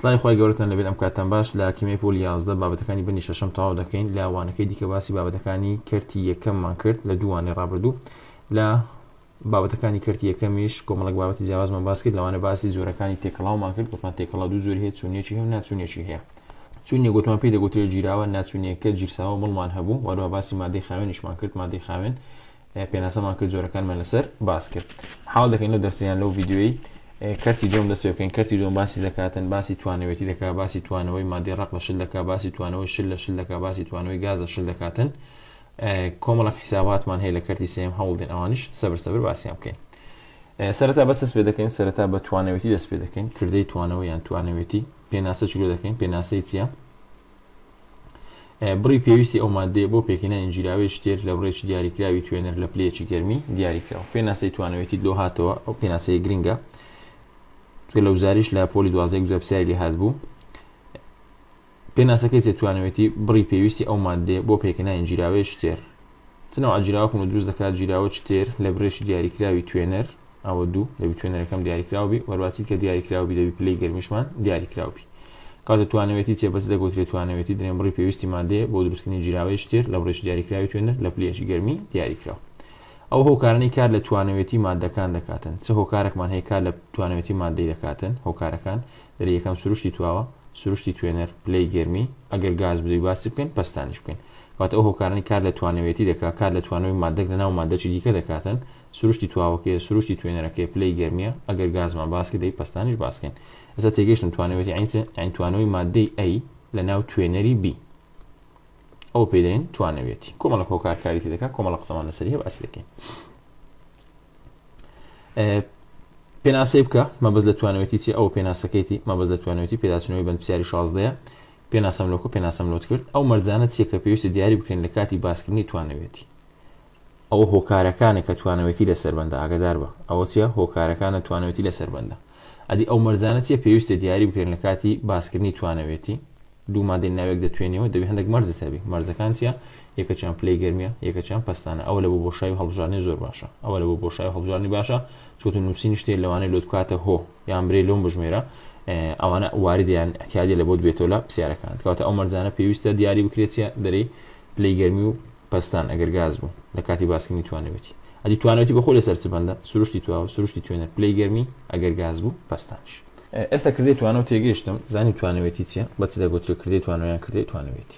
سلای خی گەورتن لەبێت ئەم کاتان باش لە کیمی پۆل یازدە بابەتەکانی بنی شەشم تاوا دەکەین لاوانەکەی دیکە باسی بابەتەکانی کردی یەکەممان کرد لە دووانێ ڕابردوو لە بابەتەکانی کردی یەکەمیش کۆمەڵک بابەتی جیازمان باس کرد لەوانە باسی زۆرەکانی تێکەڵاومان کرد بۆپان تێکەڵا دوو زۆر هەیە چونێکی هەیە ناچونێکی هەیە چونە گوتمان پێی دەگوترێ جیراوە ناچونەکە جیرساوە مڵمان هەبوو وارەوە باسی مادەی خاوێنیشمان کرد مادەی خاوێن پێناسەمان کرد زۆرەکانمان لەسەر باس کرد حاڵ دەکەین لە دەستیان لەو یددیوەی کەتی دۆم دەسوێ بکەین کەتی دۆم باسی دەکاتن باسی توانەوێتی دەکا باسی توانەوەی مادی ڕق لە شل دەکا باسی توانەوەی شل لە شل دەکا باسی توانەوەی گازە شل دەکاتن کۆمەڵک حیساباتمان هەیە لە کەتی سم هەوڵدێن ئەوانش سەبەر سەبەر باسییان بکەین سەرەتا بەسەس پێ دەکەین سەرەتا بە توانەوەتی دەست پێ دەکەین کردەی توانەوە یان توانەوەتی پێناسە چلو دەکەین پێناسەی چییە بڕی پێویستی ئەو مادێ بۆ پێکینە ئەنجراوی شتێر لە بڕێکی دیاریکراوی توێنەر لە پلەیەکی گەرمی دیاریکراوە پێناسەی توانەوەتی لۆ هاتەوە ئەو پێناسەی گرنگە توی لە وزاریش لە پۆلی دوازەیە گوزە پرسیاری هاات بوو پێناسەکەی جێتوانەوەتی بڕی پێویستی ئەو مادێ بۆ پێکەنای جیراوێ شتێر چنەوە جیراوەکم دروست دەکات جیراوە شتێر لە برێشی دیاریکراوی توێنەر ئەوە دوو لەوی توێنەرەکەم دیاریکراوی وەرواچیت کە دیاریکراوی دەبی پلی گەرمیشمان دیاریکراوی کاتە توانەوەتی چێبەس دەگوترێت توانەوەتی درێن بڕی پێویستی مادێ بۆ دروستکردنی جیراوی شتێر لە بڕێش دیاریکراوی توێنەر لە پلێشی گەرمی دیاریکراوە ئەو هۆکارانی کار لە توانەوێتی مادەکان دەکاتن چه هۆکارێکمان هەیە کار لە توانەوێتی مادەی دەکاتن هۆکارەکان دەری یەکەم سروشتی تواوە سروشتی توێنەر پلی گرممی ئەگەر گاز بدەی باسی بکەین پستانیش بکەین واتە ئەو هۆکارانی کار لە توانەوێتی دەکا کار لە توانەوەی مادەک لەناو مادەچی دیکە دەکاتن سروشتی تواوەکەی سروشتی توێنەرەکەی پلی گرممیە ئەگەر گازمان باسکە دەی پستانیش باسکەین ئەسا تێگەشتن توانەوەتی ئەین توانەوەی مادەی ئەی لە ناو توێنەری بی ئەو پێدرێن توانەوێتی کۆمەڵە کۆکارکاری دەکە کۆمەڵە قسەمان لەسەری هەب ئەسەکەین پێناسی بکە مەبز لە توانەوەتی چی ئەو پێناسەکەیتی مەبز لە توانەوەتی پێداچنەوەی بەند پرسیاری شازدەیە پێناسەم لۆکو پێناسەم لۆت کرد ئەو مەرجانە چیەکە پێویستی دیاری بکەین لە کاتی باسکردنی توانەوێتی ئەو هۆکارەکانە کە توانەوەتی لە سربەندە ئاگدار بە ئەوە چیە هۆکارەکانە توانەوەتی لە سربەندە ئەدی ئەو مەرزانە چیە پێویستە دیاری بکەین لە کاتی باسکردنی توانەوێتی دوو مادەی ناوێک دەتوێنەوە دەبێت هەندێک مەرزی تابی مەرزەکان چە یەکە چیان پلی گەرمیە یەکە چیان پستانە ئەوە لە بۆ بۆشای هەڵژانی زۆر باشە ئەوە لە بۆ بۆشای هەڵژانی باشە چۆتە نووسین شتێ لەوانەیە لۆتکاتە هۆ یان برێ لۆم بژمێرە ئەوانە واردیان ئەتیادی لە بۆ دوێتەوە لە پرسیارەکان کەواتە ئەو مەرزانە پێویستە دیاری بکرێتە دەری پلی گەرمی و پستان ئەگەر گاز بوو لە کاتی باسکنی توانەوەتی ئەدی توانێتی بەخۆ لە سەرچبندە سروشتی تووە سروشتی توێنەر پلی گەرمی ئەگەر گاز بوو پستانش ئێستا کردی توانەوە تێگەیشتم زانی توانەوێتی چیە بەچ دەگوتری کردی توانیان کردی توانەوێتی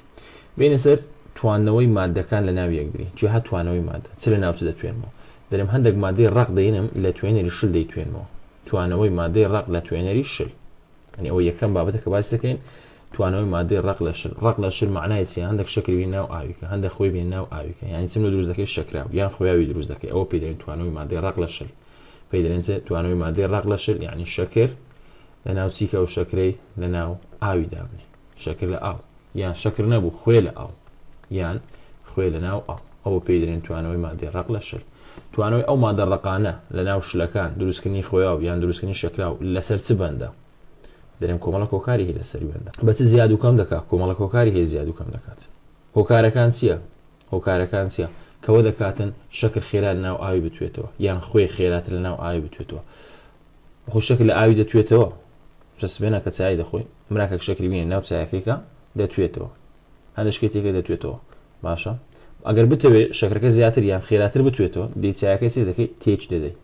بینە سەر توانەوەی مادەکان لە ناوی یەکگری جێها توانەوەی مادە چ لە ناوچ دەتوێنەوە دەرم هەندێک مادەی ڕق دەینم لە توێنەری شل دەیتوێنەوە توانەوەی مادەی ڕق لە توێنەری شل ئەنی ئەو یەکەم بابەتە کە باس دەکەین توانەوەی مادەی ڕق لە شل ڕق لە شل معنایەتی هەندێک شکروی ناو ئاویکە هەندێک خۆی بین ناو ئاویکە یانی چم لە دروستەکەی شکرا یان خۆیاوی دروستەکەی ئەوە پێدرێن توانەوەی مادەی ڕق لە شل پێدرێنێت توانەوەی مادەی ڕق لە شل یعنی شکر لە ناو چیکە و شەکرەی لە ناو ئاوی دابنێ شەکر لە ئاو یان شەکر نەبوو خوێ لە ئاو یان خوێ لە ناو ئاو ئەوە پێدرێن توانەوەی مادەی ڕق لە شل توانەوەی ئەو مادە ڕقانە لە ناو شلەکان دروستکردنی خۆیاو یان دروستکردنی شکراو لەسەر چ بەندە دەرێن کۆمەڵە کۆکاری هی لەسەر بەندە بەچ زیاد وکەم دەکات کۆمەڵە کۆکاری هەیە زیاد وکەم دەکات هۆکارەکان چییە هۆکارەکان چییە کەوە دەکاتن شکر خێرا ناو ئاوی بتوێتەوە یان خوێ خێراتر لە ناو ئاوی بتوێتەوە خۆشەک لە ئاوی دەتوێتەوە سبێنە کە چای دەخۆی مراکە شکری بینێ ناو چایەکەیکە دەتوێتەوە هەندە شکێتێکە دەتوێتەوە باشە ئەگەر بتەوێت شکرەکە زیاتر یان خێراتر بتوێتەوە دی چایەکە چی دەکەی تێچ دەدەی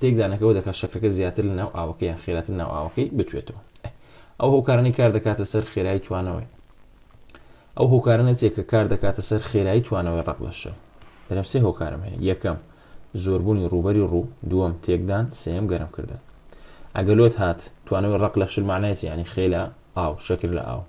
تێکدانەکەەوە دەکات شکرەکە زیاتر لە ناو ئاوەکە یان خێراتر ناو ئاوەکەی بتوێتەوە ئەو هۆکارانی کار دەکاتە سەر خێرایی توانەوەی ئەو هۆکارانە چێک کە کار دەکاتە سەر خێرایی توانەوەی ڕق لەشە دەرم سێ هۆکارم هەیە یەکەم زۆربوونی ڕوبەری ڕوو دووەم تێکدان سێم گەرمکردن ئەگەلۆت هات توانەوە ڕق لە شمانایسی ینی خێلە ئاو شکر لە ئاو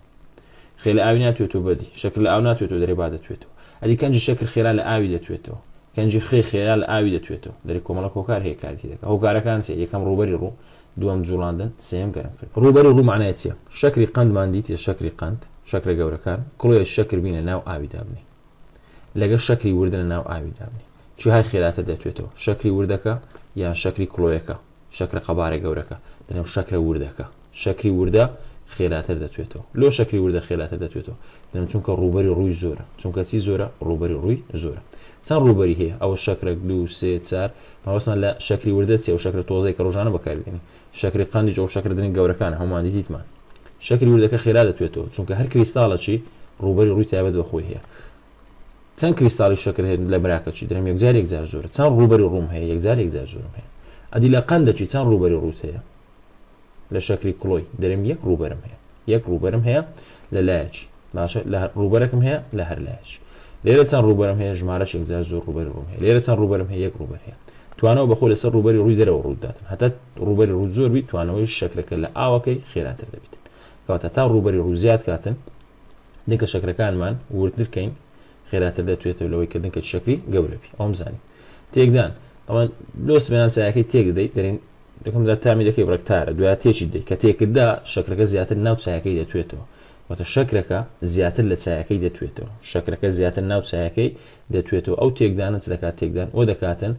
خێلە ئاوی ناتوێت و بەدی شکر لە ئاو ناتوێتەوە دەرێ با دەتوێتەوە ئەدی کەنجی شکر خێرا لە ئاوی دەتوێتەوە کەنجی خێ خێرا لە ئاوی دەتوێتەوە دەری کۆمەڵە کۆکار هەیە کاری دەکە هۆکارەکان سێ یەکەم ڕوبەری ڕوو دووەم جوڵاندن سم گەرم کرد ڕوبەری ڕوومانایە چیە شکری قندمان دیتی شکری قند شکرە گەورەکان کڵۆی شکر بینە ناو ئاوی دابنی لەگە شکری وردنە ناو ئاوی دابنی چی های خێراتە دەتوێتەوە شکری وردەکە یان شکری کڵۆیەکە شکرە قەبارە گەورەکە دەنێو شکرە وردەکە شکری وردە خێراتر دەتوێتەوە لۆ شکری وردە خێراتە دەتوێتەوە دەم چونکە ڕوبەری ڕووی زۆرە چونکە چی زۆرە ڕوبەری ڕووی زۆرە چەند ڕوبەری هەیە ئەوە شکرە گلو سێ چار ماوەستان لە شکری وردە چێ و شکرە تۆزای کە ڕۆژانە بەکاردێنی شکری قندی جۆ شکردنی گەورەکان هەمانی دیتمان شکری وردەکە خێرا دەتوێتەوە چونکە هەر کریستاڵە چی ڕوبەری ڕووی تابێت بەخۆی هەیە چەند کریستاڵی شکر هێن لە براکەچی درم یەکجار یەکجار زۆر چەند ڕوبەری ڕوم هەیە یەکجار یەکجار زۆرم هەیە ادي لا روسيا لا شكري كلوي درم يك روبرم هي يك روبرم هي لا ڕوبەرم هەیە لا روبركم هي لا هر ڕوبەرەکەم ليره لە روبرم هي لێرە شي ڕوبەرم زور روبري روم هي ليره ڕوم روبرم هي يك روبر هي تو انا هەیە سر روبري روي درو رودات حتى روبري رو زور بي تو انا وي شكري كلا اوكي خيرات دبيت كاتا تا ڕوبەری ڕوو زیاد کاتن دکە شکرەکانمان وردرکەین خێراتر دەتوێتەوە لەوەی کردنکە شکری گەورەبی ئەوم زانی تێکدان ئەمە لۆس بێنان چایەکەی تێکدەیت دەرین دەکەم زیات تامی دەکەی بڕکتارە دوای تێکی دەی کە تێکدا شکرەکە زیاتر ناو چایەکەی دەتوێتەوە وتە شکرەکە زیاتر لە چایەکەی دەتوێتەوە شکرەکە زیاتر ناو چایەکەی دەتوێتەوە ئەو تێکدانت دەکات تێکدان ئەو دەکاتن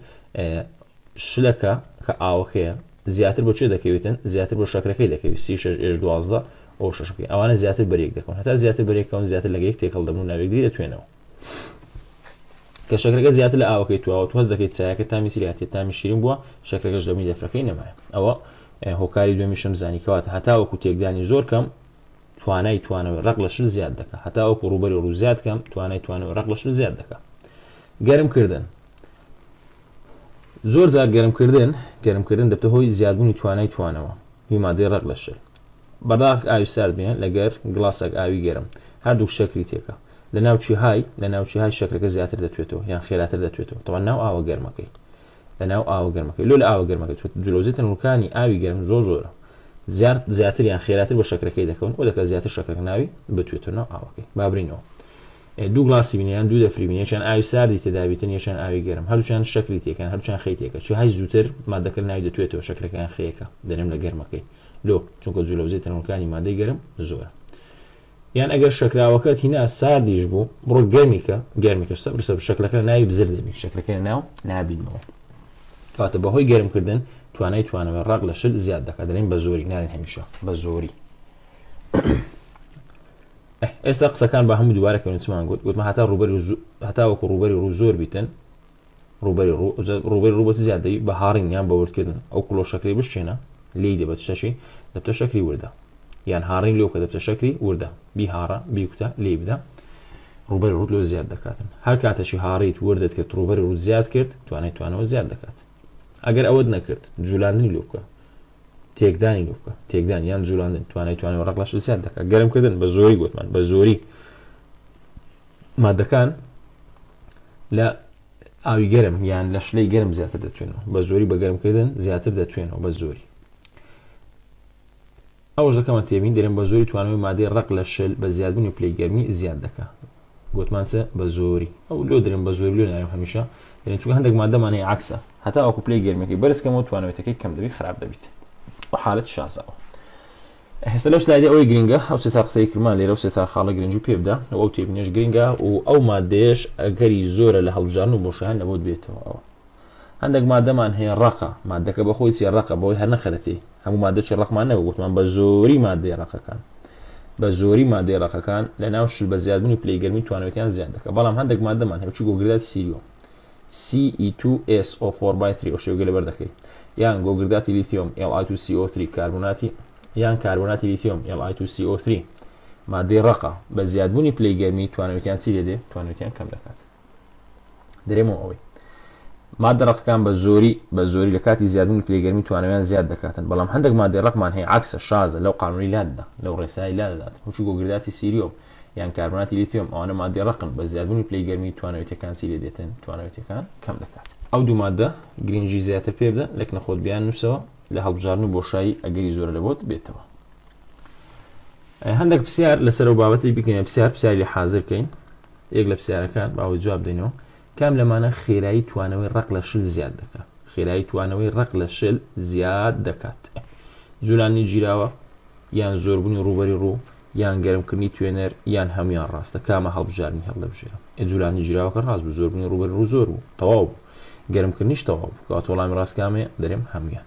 شلەکە کە ئاوەکەیە زیاتر بۆ چێ دەکەوێتن زیاتر بۆ شکرەکەی دەکەوێت سی شش ێش دوازدە ئەو شەکەی ئەوانە زیاتر بەرێک دەکەن هەتا زیاتر بەرێکەوە زیاتر لەگەیەک تێکەڵ دەبوون ناوێگری دەتوێنەوە. کە شکرەکە زیاتر لە ئاوەکەی توەوە توەست دەکەیت چایەکە تامی سیلاتی تامی شیرین بووە شکرەکەش دەمی دەفرەکەی نەمایە ئەوە هۆکاری دوێمیشم زانیکەواتە هەتا وەکو تێکدانی زۆر کەم توانای توانەوە ڕق لە شر زیاد دەکە هەتا وەکو ڕوبەری ڕوو زیاد کەم توانای توانەوە ڕق لە شر زیاد دەکە گەرمکردن زۆر زار گەرمکردن گەرمکردن دەبتە هۆی زیادبوونی توانای توانەوە هی مادەی ڕق لە شر بەداخ ئاوی ساردێن لەگەر گڵاسێک ئاوی گەرم هەردوو شەکری تێکە لە ناوچی های لە ناوچی های شکرەکە زیاتر دەتوێتەوە یان خێراتر دەتوێتەوە تەوان ناو ئاوە گەرمەکەی لە ناو ئاوە گەرمەکەی لۆ لە ئاوە گەرمەکە چ جلۆزی تەنورکانی ئاوی گەرم زۆ زۆرە زیات زیاتر یان خێراتر بە شکرەکەی دەکەون و دەکە زیاتر شکرەکە ناوی بتوێتەوە ناو ئاوەکەی بابرینەوە دوو گلاسی بینیان دوو دەفرین یەچان ئاوی ساردی تێدابیتن یەشان ئاوی گەرم هەروچان شکری تێکەکان هەرچان خیتێکە چ های زووتر مادەکە ناوی دەتوێتەوە شکرەکان خەیەکە دەنم لە گەرمەکەی لۆ چونکە جلۆزی تەنورکانی مادەی گەرم زۆرە یان ئەگەر شکراوەکەت هینا ساردیش بوو بڕۆ گەرمیکە گەرمیکە سەبر سەب شکلەکە ناوی بزر دەبین شکلەکە ناو نابینەوە کاتە بەهۆی گەرمکردن توانای توانەوە ڕق لە شل زیاد دەکات دەڵین بە زۆری نارین هەمیشە بە زۆری ئێستا قسەکان بە هەموو دووارەکەون چمان گوت گوتمە هاتا ڕوبەر هەتاوەکو ڕوبەری ڕوو زۆر بیتن ڕوبەری ڕوبەر ڕوبەت زیادەی بە هاڕین یان بەوردکردن ئەو کلۆ شکری بشتێنە لی دەبێت شەشی دەبتە شکری وردە یان هاڕین لۆکە دەبتە شکری وردە بیهارە بیکوتە لی بدە ڕوبەر ڕوت لۆ زیاد دەکاتن هەر کاتەشی هاڕیت وردت کە ڕوبەری ڕوت زیاد کرد توانێت توانەوە زیاد دەکات ئەگەر ئەوەت نەکرد جولاندنی لۆکە تێکدانی لۆکە تێکدان یان جولاندن توانای توانەوە ڕقلاش زیاد دەکات گەرمکردن بە زۆری گوتمان بە زۆری مادەکان لە ئاوی گەرم یان لە شلەی گەرم زیاتر دەتوێنەوە بە زۆری بە گەرمکردن زیاتر دەتوێنەوە بە زۆری ئەوش دەکەمە تێبین دەرێن بە زۆری توانەوەی مادەی ڕق لە شل بە زیادبوون و پلەیگەرمی زیاد دەکات گوتمانچە بە زۆری ئەو لۆ درێن بە زۆری لۆنارم هەمیشە دەێن چون هەندێک مادەمانەی عکسە هەتا ئەوکو پلەی گەرمەکەی بەرزکەمەوە توانوێتەکەی کەم دەبی خراپ دەبیت بە حالت شاسەوە هێستا لەو سلایدی ئەوەی گرنگە ئەو سێ سا قسەی کرمان لێرە سێ سا خاڵە گرنج و پێبدا ئەو تێبنێش گرنگە و ئەو مادێش ئەگەری زۆرە لە هەڵژان و بۆشیان لەبەوە دوێتەوە ئەوە هەندێک مادەمان هەیە ڕق مادەکە بە خۆی ڕق بەوەی هەر نەخەتی هەموو مادەی ڕقمانەوە گوتمان بە زۆری مادەی ڕقەکان بە زۆری مادەی ڕقەکان لە ناو شل بە زیادبوون و پلیگەرمی توانوتیان زیاد دەکە بەڵام هەندێک مادەمان هەیە چ گۆگرات سیریۆ CE2SO4 ئۆشێگە لەبەر دەکەی یان گۆگرداتی لیتیۆم LI2CO3 کاربووناتی یان کاربووناتی لیتیۆم LI2CO3 مادەی ڕقا بە زیادبوونی پلیگەرمی توانوتیان چی لێ دێ توانوتیان کەم دەکات درێمەوە ئەوەی مادەڕقەکان بە زۆری بە زۆری لە کاتی زیادون پلێگەرمی توانەوەیان زیاد دەکاتن بەڵام هەندێک مادەڕقمان هەیە عکسە شازە لەو قانونی لاددا لەو ڕێسایی لادات هوچ گۆگرداتی سیریۆم یان کاربناتی لیتیۆم ئەوانە مادەڕقن بە زیادبوونی پلێگەرمی توانەوەتەکان سی لێ دێتن توانەوەتەکان کەم دەکات ئەو دوو مادە گرنگجی زیاتر پێ بدە لەک نەخۆت بیان نووسەوە لە هەڵبژارن و بۆشایی ئەگەری زۆر لەبت بێتەوە هەندێک پرسیار لەسەر و بابەتی بکنە پرسیار پرسیاری حاضرکەین یەک لە پرسیارەکان باوە جواب دێنەوە کام لەمانە خێرایی توانەوەی ڕق لە شل زیاد دەکات خێرایی توانەوەی ڕق لە شل زیاد دەکات جولانی گیراوە یان زۆربوونی ڕوبەری ڕوو یان گەرمکردنی توێنەر یان هەمویان ڕاستە کامە هەڵبژارنی هەڵ لەبژێرە ئەجولانی گیراوەکە ڕاست بە زۆربنی ڕوبەر ڕوو زۆر بوو تەواو بوو گەرمکردنیش تەواو بوو کاتۆڵامی ڕاستکامێ دەرێم هەمویان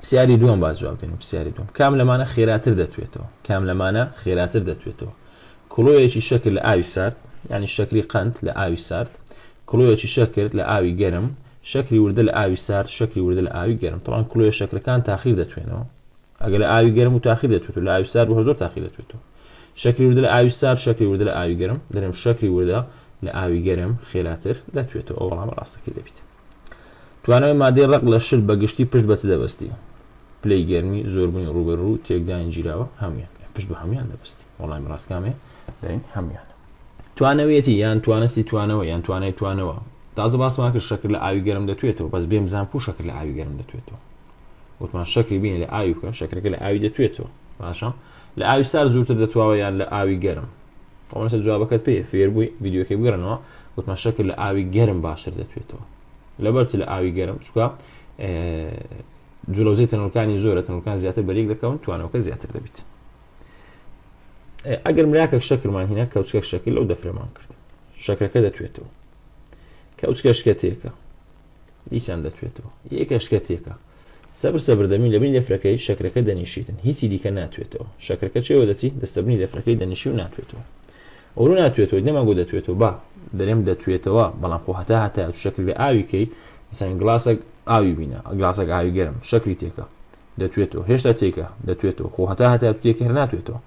پرسیاری دوم با جواب دێن پرسیاری دوم کام لەمانە خێراتر دەتوێتەوە کام لەمانە خێراتر دەتوێتەوە کڵۆیەکی شەکل لە ئاوی سارد ینی شکری قند لە ئاوی سارد کلۆیەکی شەکر لە ئاوی گەرم شکری وردە لە ئاوی سارد شکری وردە لە ئاوی گەرم تەوان کلۆیە شکرەکان تاخیر دەتوێنەوە ئەگە لە ئاوی گەرم و تاخیر دەتوێت لە ئاوی سارد و هەزۆر تاخیر دەتوێتەوە شکری وردە لە ئاوی سار شکری وردە لە ئاوی گەرم دەرم شکری وردە لە ئاوی گەرم خێراتر دەتوێتەوە ئەو بەڵام ڕاستەکە دەبیت توانەوەی مادەی ڕق لە شل بەگشتی پشت بەچ دەبستی پلی گەرمی زۆربوونی ڕوبەر و تێکدایان گیرراوە هەمیان پشت بە هەمیان دەبستی وەڵامی ڕاستکامێ دەین هەمیان توانەوێتی یان توانستی توانەوە یان توانای توانەوە تازە باسمان کرد شکر لە ئاوی گەرم دەتوێتەوە بەس بێم زان پوو شکر لە ئاوی گەرم دەتوێتەوە وتمان شکری بینە لە ئاوی بکە شکرەکە لە ئاوی دەتوێتەوە باشە لە ئاوی سار زووتر دەتواوە یان لە ئاوی گەرم تەمەسە جوابەکەت پێ فێربووی یددیوەکەی بگەرنەوە وتمان شکر لە ئاوی گەرم باشتر دەتوێتەوە لەبەرچ لە ئاوی گەرم چکە جلوزی تەنەکانی زۆرە تەنەکان زیاتر بەریک دەکەون توانەوەکە زیاتر دەبیت. ئەگەر مراکەک شەکرمان هینە کەوتکە شەکل لەو دەفرەمان کرد شەکرەکە دەتوێتەوە کەوتکە شکێتێکە دیسان دەتوێتەوە یەکە شکێتێکە سەبر سەبردەمی لەبین لەفرەکەی شەکرەکە دەنیشیتن هیچی دیکە ناتوێتەوە شەکرەکە چێوە دەچی دەستەبنی لەفرەکەی دەنیشی و ناتوێتەوە ئەوڕ ناتوێتەوە نەماگو دەتوێتەوە با دەرێم دەتوێتەوە بەڵام خۆ هەتا هەتا شکل بێ ئاویکەی مثلان گلاسەک ئاوی بینە گلاسەک ئاوی گەرم شکری تێکە دەتوێتەوە هێشتا تێکە دەتوێتەوە خۆ هەتا هەتا تێکە هەر ناتوێتەوە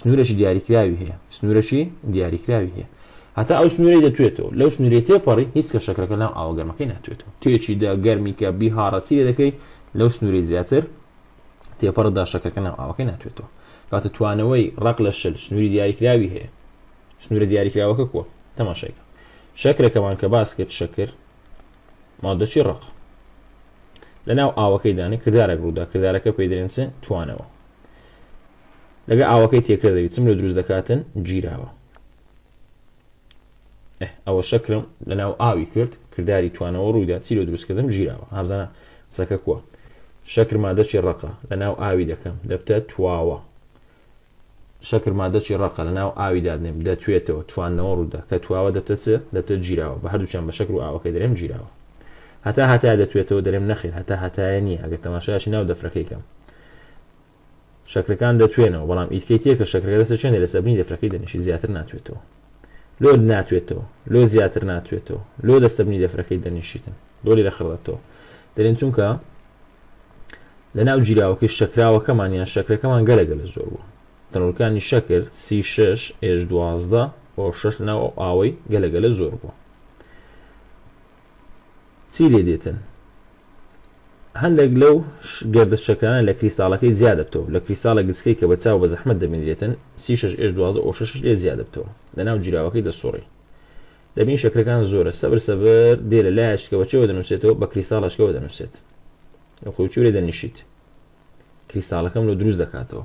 سنوورەشی دیاریکراوی هەیە سنوورەشی دیاریکراوی هەیە هەتا ئەو سنووری دەتوێتەوە لەو سنووری تێپەڕی هیچ کە شەکرەکە لەم ئاوەگەرمەکەی ناتوێتەوە توێکی دا گەرمی کە بیهاڕەتی دەکەی لەو سنووری زیاتر تێپەڕدا شەکرەکە لەم ئاوەکەی ناتوێتەوە کاتە توانەوەی ڕق لە شل سنووری دیاریکراوی هەیە سنوورە دیاریکراوەکە کۆ تەماشایکە شەکرەکەمان کە باس کرد شەکر مادەچی ڕق لەناو ئاوەکەی دانی کردارە ڕوودا کردارەکە پێدرێن توانەوە لەگە ئاوەکەی تێکردەوی چم لە دروست دەکاتن گیرراوە ئەوە شەکرم لەناو ئاوی کرد کردداری توانەوە ڕوویدا چیرۆ دروستکردم گیرراوە هابزانە قسەکە کووە شەکر مادەچی ڕقە لە ناو ئاوی دەکەم دەبتە تواوە شەکر مادەچی ڕقە لە ناو ئاویدا نێم دەتوێتەوە توانەوە ڕوودا کە تواوە دەبتە چ دەبتە گیرراوە بە هەردووچیان بە شکر و ئاوەکە دەرێم گیرراوە هەتا هەتا دەتوێتەوە دەرێم نەخیر هەتا هەتایە نیە ئەگە تەماشاشی ناو دەفرەکەیکەم شکرەکان دەتوێنەوە بەڵام ئیتکەی تێکە شکرەکە لەسەر چێنێ لە سەبنی دەفرەکەی دەنیشی زیاتر ناتوێتەوە لۆ ناتوێتەوە لۆ زیاتر ناتوێتەوە لۆ دەستەبنی دەفرەکەی دەنیشتن دۆلی لە خڵەتەوە دەرێن چونکە لە ناو جیراوەکەی شکراوەکەمانیان شکرەکەمان گەلەگە لە زۆر بوو تەنۆلکانی شەکر سی شش ئێش دوازدە بۆ شش ناو ئاوەی گەلەگە لە زۆر بوو چی لێ دێتن هەندێک لەو گەردشەکان لە کریستاڵەکەی زیاد دەبتەوە لە کریستالە گچکەی کە بە چاو بە زەحمت دەبێنێتن سی شش ئێش دوازە ئۆ شش لێ زیاد دەبتەوە لەناو جیراوەکەی دەسوڕی دەبین شکرەکان زۆرە سەبر سەبەر دێ لە لایشکەوە چەوە دەنووسێتەوە بە کریستالشکەوە دەنووسێت خۆچورێ دەنیشیت کریستالەکەم لە دروست دەکاتەوە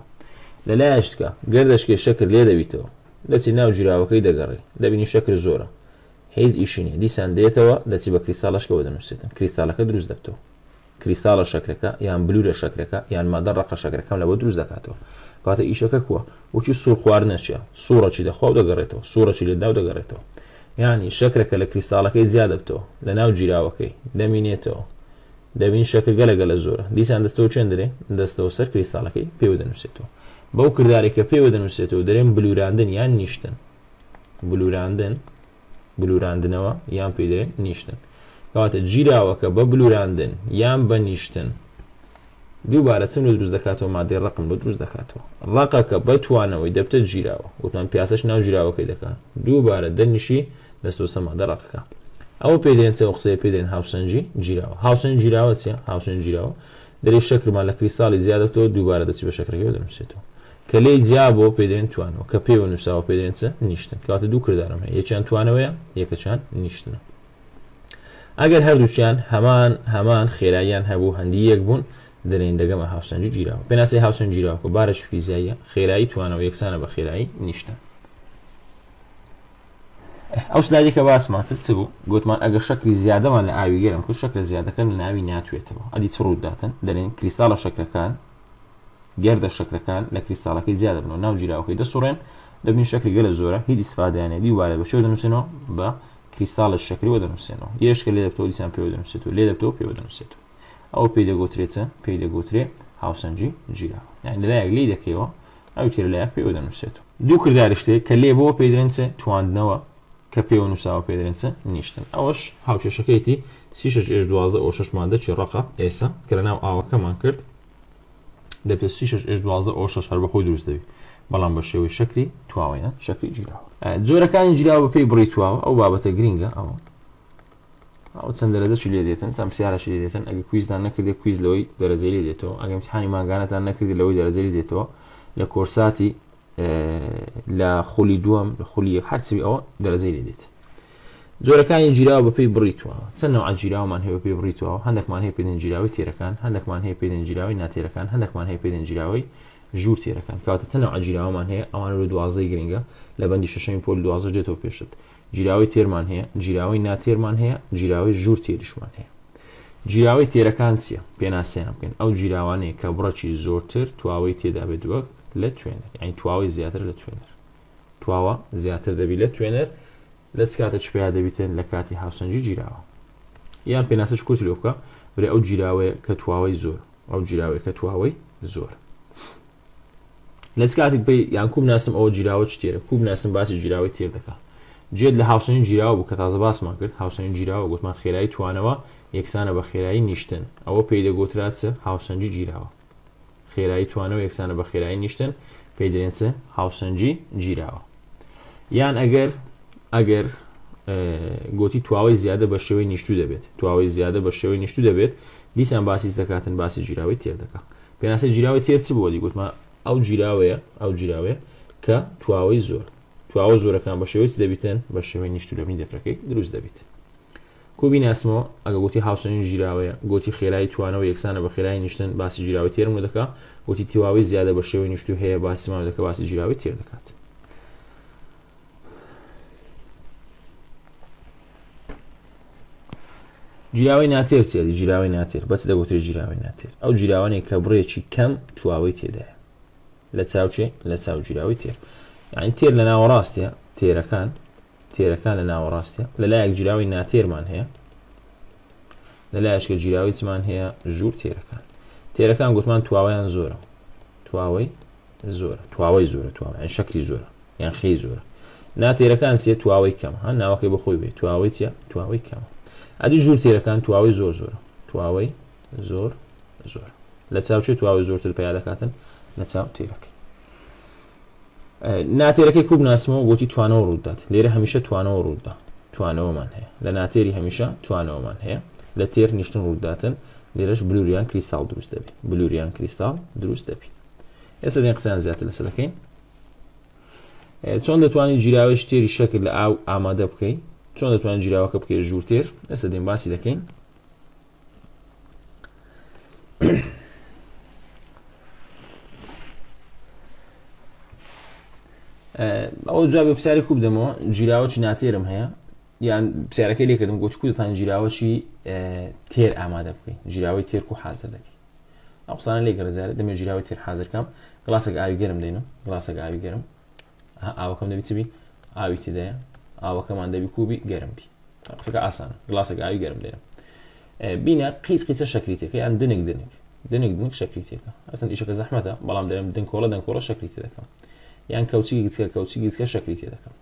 لە لایشتکە گەردشکی شکر لێ دەویتەوە دەچی ناو جیراوەکەی دەگەڕی دەبینی شکر زۆرە هیچ ئیشینی دیسان دێتەوە دەچی بە کریستالشکەوە دەنووسێتن کریستالەکە دروست دەبتەوە کریستاڵە شکرەکە یان بلورە شکرەکە یان مادە ڕقە شکرەکەم لەوە دروست دەکاتەوە کاتە ئیشەکە کووە وچی سوور خواردنەچە سوورەی دەخوا دەگەڕێتەوە سوورەی لەداو دەگەڕێتەوە ینی شکرەکە لە کریستاڵەکەی زیاد دەبتەوە لە ناو جیراوەکەی دەمینێتەوە دەبین شکرگە لەگە لە زۆرە دیسان دەستەوە چندرێ دەستەوە سەر کریستاڵەکەی پێوە دەنووسێتەوە بەو کردارێکە پێوە دەنووسێتەوە دەرێن بلوراندن یان نیشتن بلوراندن بلوراندنەوە یان پێدرێن نیشتن کەواتە جیراوەکە بە بلوراندن یان بەنیشتن دووبارە چەند و دروست دەکاتەوە مادەی ڕقم بۆ دروست دەکاتەوە ڕقەکە بەتوانەوەی دەبتە جیراوە وتمان پیاسەش ناو جیراوەکەی دەکات دووبارە دەنیشی دەستۆسە مادە ڕقەکە ئەو پێدێن چە قسەی پێدێن هاوسەنجی جیراوە هاوسەن جیراوە چە هاوسەن جیراوە دەری شکرمان لە کریستالی زیادەکەەوە دووبارە دەچی بە شکرەکەی دەنووسێتەوە کە لێ جیا بۆ پێدێن توانەوە کە پێوە نووساوە پێدێن چە نیشتن کاتە دوو کردارم هەیە یەکیان توانەوەیە یەکەچان نیشتنە ئەگەر هەردووچیان هەمان هەمان خێراییان هەبوو هەندی یەک بوون دەرێندەگەمە هاوسەنجی گیرراوە پێناسی هاوسەن گیرراوە و بارش فیزیاییە خێرایی توانەوە یەکسانە بە خێرایی نیشتە ئەو سلادی کە باسمان کرد چ بوو گوتمان ئەگە شکری زیادەمان لە ئاوی گەرم کرد شکرە زیادەکەن لە ناوی ناتوێتەوە ئەدی چڕوودداتن دەڵێن کریستالە شکرەکان گەردە شکرەکان لە کریستالەکەی زیادە بنەوە ناو جیراوەکەی دەسوڕێن دەبین شکری گەلە زۆرە هیچ استفادیانێ دیوارە بە شێ دەنووسنەوە بە کریستال شکریوە دەنووسێنەوە یشکە لێ دەپتۆ دیسان پێ دەنووسێت و لێ دەپتەوە پێوە دەنووسێت ئەو پێی دەگوترێتە پێی دەگوترێ هاوسەنجی جیرا لەلایەک لی دەکەیەوە ئەو کرلایەک پێوە دەنووسێت و دوو کردار شتێک کە لێ بۆ پێدرێنچە تواندنەوە کە پێوە نووساوە پێدرێنچە نیشتن ئەوەش هاوچێشەکەیتی سی شش ئێش دوازە ئۆ ششماندە چی ڕقە ئێسا کە لە ناو ئاوەکەمان کرد دەپێت سی شش ئێش دوازە ئۆ شش هەر بەخۆی دروست دەوی بەڵام بە شێوەی شکری تواوەیە شکری جیراوە جۆرەکانی جیراوە پێی بڕیتواوە ئەو بابەتە گرینگە ئەوە ئەو چەند دەرەزەی لێ دێتن چەند پرسیارەشی لێ دێتن ئەگە کویزدان نەکردێ کویز لەوەی دەرەزەی لێ دێتەوە ئەگەم تحانی ماگانەتان نەکردی لەوەی دەرەزەی دێتەوە لە کۆرساتی لە خولی دووەم لە خولی یەک هەرچوی ئەوە دەرەزەی لێ دێت جۆرەکانی جیراوە بە پێی بڕیتوە چەند نەوە ئاجیراومان هەیە پێی بڕیتەوە هەندێکمان هەیە پێدەنجیراوی تێرەکان هەندێکمان هەیە پێدەنجیراوی ناتێرەکان هەندێکمان هەیە پێدەنجیراوی ژوور تێرەکان کاتە چەند نەوە ئاجیراوەمان هەیە ئەوان لە دوازەی گرنگە لە بەندی شەشەی پۆل دوازە دێتەوە پێشت جیراوی تێرمان هەیە جیراوی ناتێرمان هەیە جیراوی ژوور تێریشمان هەیە جیراوی تێرەکان چییە پێناسەیان بکەین ئەو جیراوانەیە کە بڕەچی زۆرتر تواوەی تێدا بێت وەک لە توێنەر ئەین تواوی زیاتر لە توێنەر تواوە زیاتر دەبی لە توێنەر لە چ کاتە چ پێیا دەبیتن لە کاتی هاوسەنجی گیراوە یان پێناسەش کورت لێ بکە برێ ئەو گیراوەیە کە تواوەی زۆر ئەو گیراوەیە کە تواوەی زۆر لە کاتێک پێی یان کوم ناسم ئەو جیراوە چ تێرە کوب ناسم باسی جیراوی تێر دەکە جێت لە هاوسنین جیراوە بوو کە تازە باسمان کرد هاوسنین جیراوە گوتمان خێرایی توانەوە یەکسانە بە خێرایی نیشتن ئەوە پێی دەگوتراچە هاوسەنجی جیراوە خێرایی توانەوە یەکسانە بە خێرایی نیشتن پێی دەێنچە هاوسەنجی جیراوە یان ئەگەر ئەگەر گوتی تواوی زیادە بە شێوەی نیشتو دەبێت تواوی زیادە بە شێوەی نیشتو دەبێت دیسان باسی دەکاتن باسی جیراوی تێر دەکات پێناسە جیراوی تێر چ بۆدی گوتمان ئەو جیراوەیە ئەو جیراوەیە کە تواوی زۆر تواوە زۆرەکان بە شێوەی دەبیتن بە شێوەی نیشتولەمی دەفرەکەی دروست دەبیت کوبی ناسمەوە ئەگە گوتی هاوسنی ژیراوەیە گوتی خێرای توانەوە یەکسانە بە خێرای نیشتن باسی جیراوی تێرم دەکات گوتی تیواوی زیادە بە شێوەی نیشتو هەیە باسیمان دەکە باسی جیراوی تێر دەکات جیراوی ناتێر سێری جیراوی ناتێر بەچ دەگوتری جیراوی ناتێر ئەو جیراوانی کە بڕێکی کەم تواوی تێدایە لە چاوچێ لە چاو جیراوی تێر یعنی تێر لە ناوەڕاستە تێرەکان تێرەکان لە ناوەڕاستە لە لایەک جیراوی ناتێرمان هەیە لە لایشکە جیراوی چمان هەیە ژوور تێرەکان تێرەکان گوتمان تواویان زۆرە تواوی زۆرە تواوی زۆرە تواوە شکلی زۆرە یان خی زۆرە ناتێرەکان سێ تواوی کەم هەن ناوەکەی بەخۆی بێ تواوی چە تواوی کەمە ئەدی ژوور تێرەکان تواوی زۆر زۆر تواوی زۆر زۆر لە چاوچێت تواوی زۆرتر پیا دەکاتن لە چاو تێرەکە ناتێرەکەی کوب ناسمەوە گوتی توانەوە ڕوودات لێرە هەمیشە توانەوە ڕوودا توانەوەمان هەیە لە ناتێری هەمیشە توانەوەمان هەیە لە تێر نیشتن ڕووداتن لێرەش بلوریان کریستال دروست دەبێت بلوریان کریستال دروست دەبی ئێستا دێن قسەیان زیاتر لەسەر دەکەین چۆن دەتوانین جیراوەش تێری شەکر لە ئاو ئامادە بکەین چۆن دەتوان جیراوەکە بکەیت ژوورتێر ئێستا دێن باسی دەکەین ئەو جوابێ پرسیاری کوب دەمەوە جیراوەی ناتێرم هەیە یان پرسیارەکەی لێکردم گوتی کوتان جیراوەشی تێر ئامادە بکەین جیراوی تێرک و حازر دەکەی ئەو قسانە لێک ڕزارە دەمێ جیراوی تێر حازرکەم گڵاسێک ئاوی گەرم دێنم گڵاسێک ئاوی گەرم ئاوەکەم دەبییت بی ئاوی تێدایە ئاوەکەمان دەبی کوبی گەرم بی قسەکە ئاسان گلاسێک ئاوی گەرم دێنم بینە قیچ قیچە شکریتێکەکە یان دنێک دنێک دنێک دنک شکریتێکە ئەسن ئیشەکە زەحمەتە بەڵام دەرم دنکۆڵە دەنکۆڵە شکریتێ دەکەم یان کەوچی گچکە کەوچی گچکە شکریتێ دەکەم